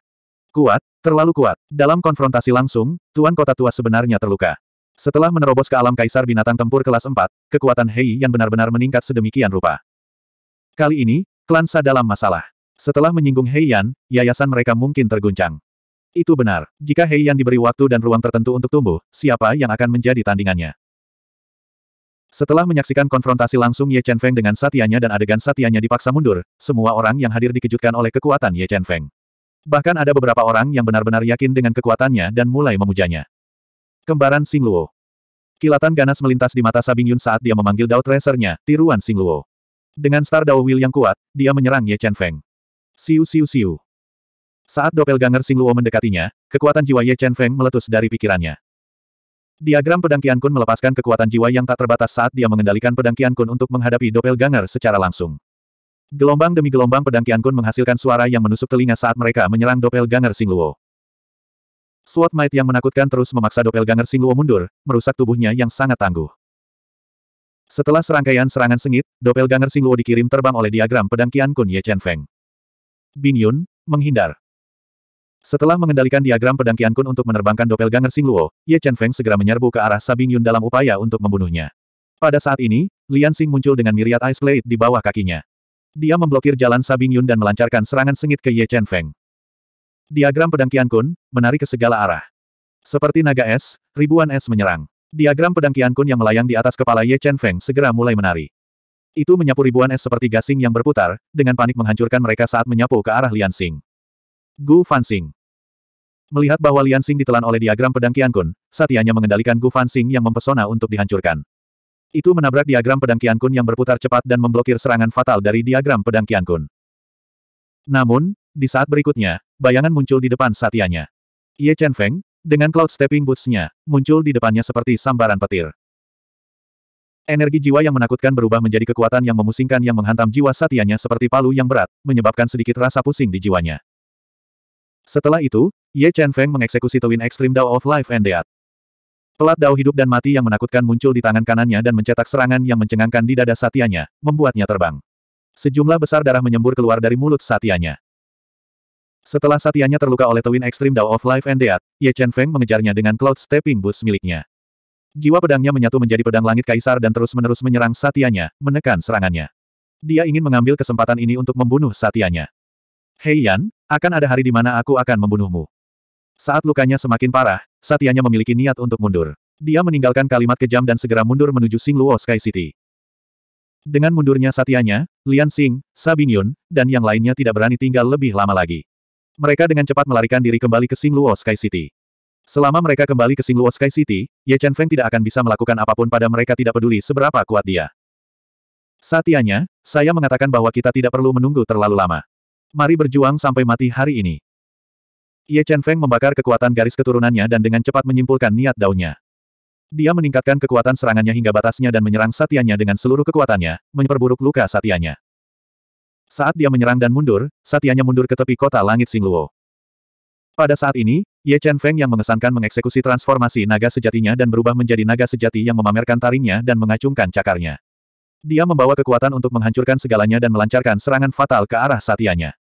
S1: Kuat, terlalu kuat. Dalam konfrontasi langsung, Tuan Kota Tua sebenarnya terluka. Setelah menerobos ke alam kaisar binatang tempur kelas 4, kekuatan Hei yang benar-benar meningkat sedemikian rupa. Kali ini, klan Sa dalam masalah. Setelah menyinggung Hei Yan, yayasan mereka mungkin terguncang. Itu benar, jika Hei Yan diberi waktu dan ruang tertentu untuk tumbuh, siapa yang akan menjadi tandingannya? Setelah menyaksikan konfrontasi langsung Ye Chen Feng dengan satianya dan adegan satianya dipaksa mundur, semua orang yang hadir dikejutkan oleh kekuatan Ye Chen Feng. Bahkan ada beberapa orang yang benar-benar yakin dengan kekuatannya dan mulai memujanya. Kembaran Sing Luo. Kilatan ganas melintas di mata Sabing Yun saat dia memanggil Dao Tracernya, tiruan Sing Luo. Dengan Star Dao Will yang kuat, dia menyerang Ye Chen Feng. Siu siu siu. Saat doppelganger Sing Luo mendekatinya, kekuatan jiwa Ye Chen Feng meletus dari pikirannya. Diagram pedang Kian Kun melepaskan kekuatan jiwa yang tak terbatas saat dia mengendalikan pedang Kian Kun untuk menghadapi doppelganger secara langsung. Gelombang demi gelombang pedang Kian Kun menghasilkan suara yang menusuk telinga saat mereka menyerang doppelganger Sing Luo. Sword Might yang menakutkan terus memaksa doppelganger Singluo mundur, merusak tubuhnya yang sangat tangguh. Setelah serangkaian serangan sengit, doppelganger Singluo dikirim terbang oleh diagram pedang Qian Kun Ye Chen Feng. Bing Yun, menghindar. Setelah mengendalikan diagram pedang Qian Kun untuk menerbangkan doppelganger Singluo, Ye Chen Feng segera menyerbu ke arah Sabing Yun dalam upaya untuk membunuhnya. Pada saat ini, Lian Xing muncul dengan miriat Ice Blade di bawah kakinya. Dia memblokir jalan Sabing Yun dan melancarkan serangan sengit ke Ye Chen Feng. Diagram pedang Qian Kun, menarik ke segala arah. Seperti naga es, ribuan es menyerang. Diagram pedang Qian Kun yang melayang di atas kepala Ye Chen Feng segera mulai menari. Itu menyapu ribuan es seperti gasing yang berputar, dengan panik menghancurkan mereka saat menyapu ke arah Lian Xing. Gu Fan Xing Melihat bahwa Lian Xing ditelan oleh diagram pedang Qian Kun, Satianya mengendalikan Gu Fan Xing yang mempesona untuk dihancurkan. Itu menabrak diagram pedang Qian Kun yang berputar cepat dan memblokir serangan fatal dari diagram pedang Qian Kun. Namun, di saat berikutnya, bayangan muncul di depan satianya. Ye Chen Feng, dengan cloud stepping boots-nya, muncul di depannya seperti sambaran petir. Energi jiwa yang menakutkan berubah menjadi kekuatan yang memusingkan yang menghantam jiwa satianya seperti palu yang berat, menyebabkan sedikit rasa pusing di jiwanya. Setelah itu, Ye Chen Feng mengeksekusi Twin Extreme Dao of Life and Death. Pelat Dao hidup dan mati yang menakutkan muncul di tangan kanannya dan mencetak serangan yang mencengangkan di dada satianya, membuatnya terbang. Sejumlah besar darah menyembur keluar dari mulut satianya. Setelah satiannya terluka oleh Twin Extreme Dao of Life and Death, Ye Chen Feng mengejarnya dengan Cloud Stepping Boost miliknya. Jiwa pedangnya menyatu menjadi pedang langit kaisar dan terus-menerus menyerang satiannya, menekan serangannya. Dia ingin mengambil kesempatan ini untuk membunuh satiannya. Hei Yan, akan ada hari di mana aku akan membunuhmu. Saat lukanya semakin parah, satiannya memiliki niat untuk mundur. Dia meninggalkan kalimat kejam dan segera mundur menuju Sing Luo Sky City. Dengan mundurnya satiannya, Lian Sing, Sabing Yun, dan yang lainnya tidak berani tinggal lebih lama lagi. Mereka dengan cepat melarikan diri kembali ke Singluo Sky City. Selama mereka kembali ke Singluo Sky City, Ye Chen Feng tidak akan bisa melakukan apapun pada mereka tidak peduli seberapa kuat dia. Satianya, saya mengatakan bahwa kita tidak perlu menunggu terlalu lama. Mari berjuang sampai mati hari ini. Ye Chen Feng membakar kekuatan garis keturunannya dan dengan cepat menyimpulkan niat daunnya. Dia meningkatkan kekuatan serangannya hingga batasnya dan menyerang Satianya dengan seluruh kekuatannya, menyeperburuk luka Satianya. Saat dia menyerang dan mundur, satianya mundur ke tepi kota langit Singluo. Pada saat ini, Ye Chen Feng yang mengesankan mengeksekusi transformasi naga sejatinya dan berubah menjadi naga sejati yang memamerkan taringnya dan mengacungkan cakarnya. Dia membawa kekuatan untuk menghancurkan segalanya dan melancarkan serangan fatal ke arah satianya.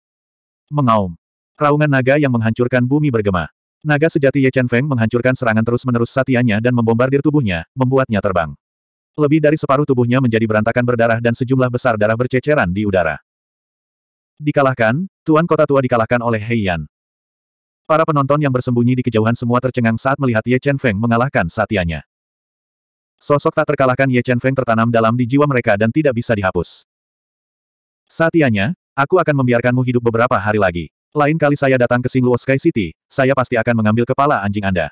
S1: Mengaum. Raungan naga yang menghancurkan bumi bergema. Naga sejati Ye Chen Feng menghancurkan serangan terus-menerus satianya dan membombardir tubuhnya, membuatnya terbang. Lebih dari separuh tubuhnya menjadi berantakan berdarah dan sejumlah besar darah berceceran di udara. Dikalahkan, Tuan Kota Tua dikalahkan oleh Hei Para penonton yang bersembunyi di kejauhan semua tercengang saat melihat Ye Chen Feng mengalahkan satianya. Sosok tak terkalahkan Ye Chen Feng tertanam dalam di jiwa mereka dan tidak bisa dihapus. Satianya, aku akan membiarkanmu hidup beberapa hari lagi. Lain kali saya datang ke Singluo Sky City, saya pasti akan mengambil kepala anjing Anda.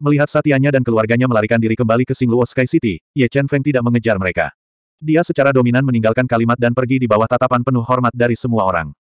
S1: Melihat Satianya dan keluarganya melarikan diri kembali ke Singluo Sky City, Ye Chen Feng tidak mengejar mereka. Dia secara dominan meninggalkan kalimat dan pergi di bawah tatapan penuh hormat dari semua orang.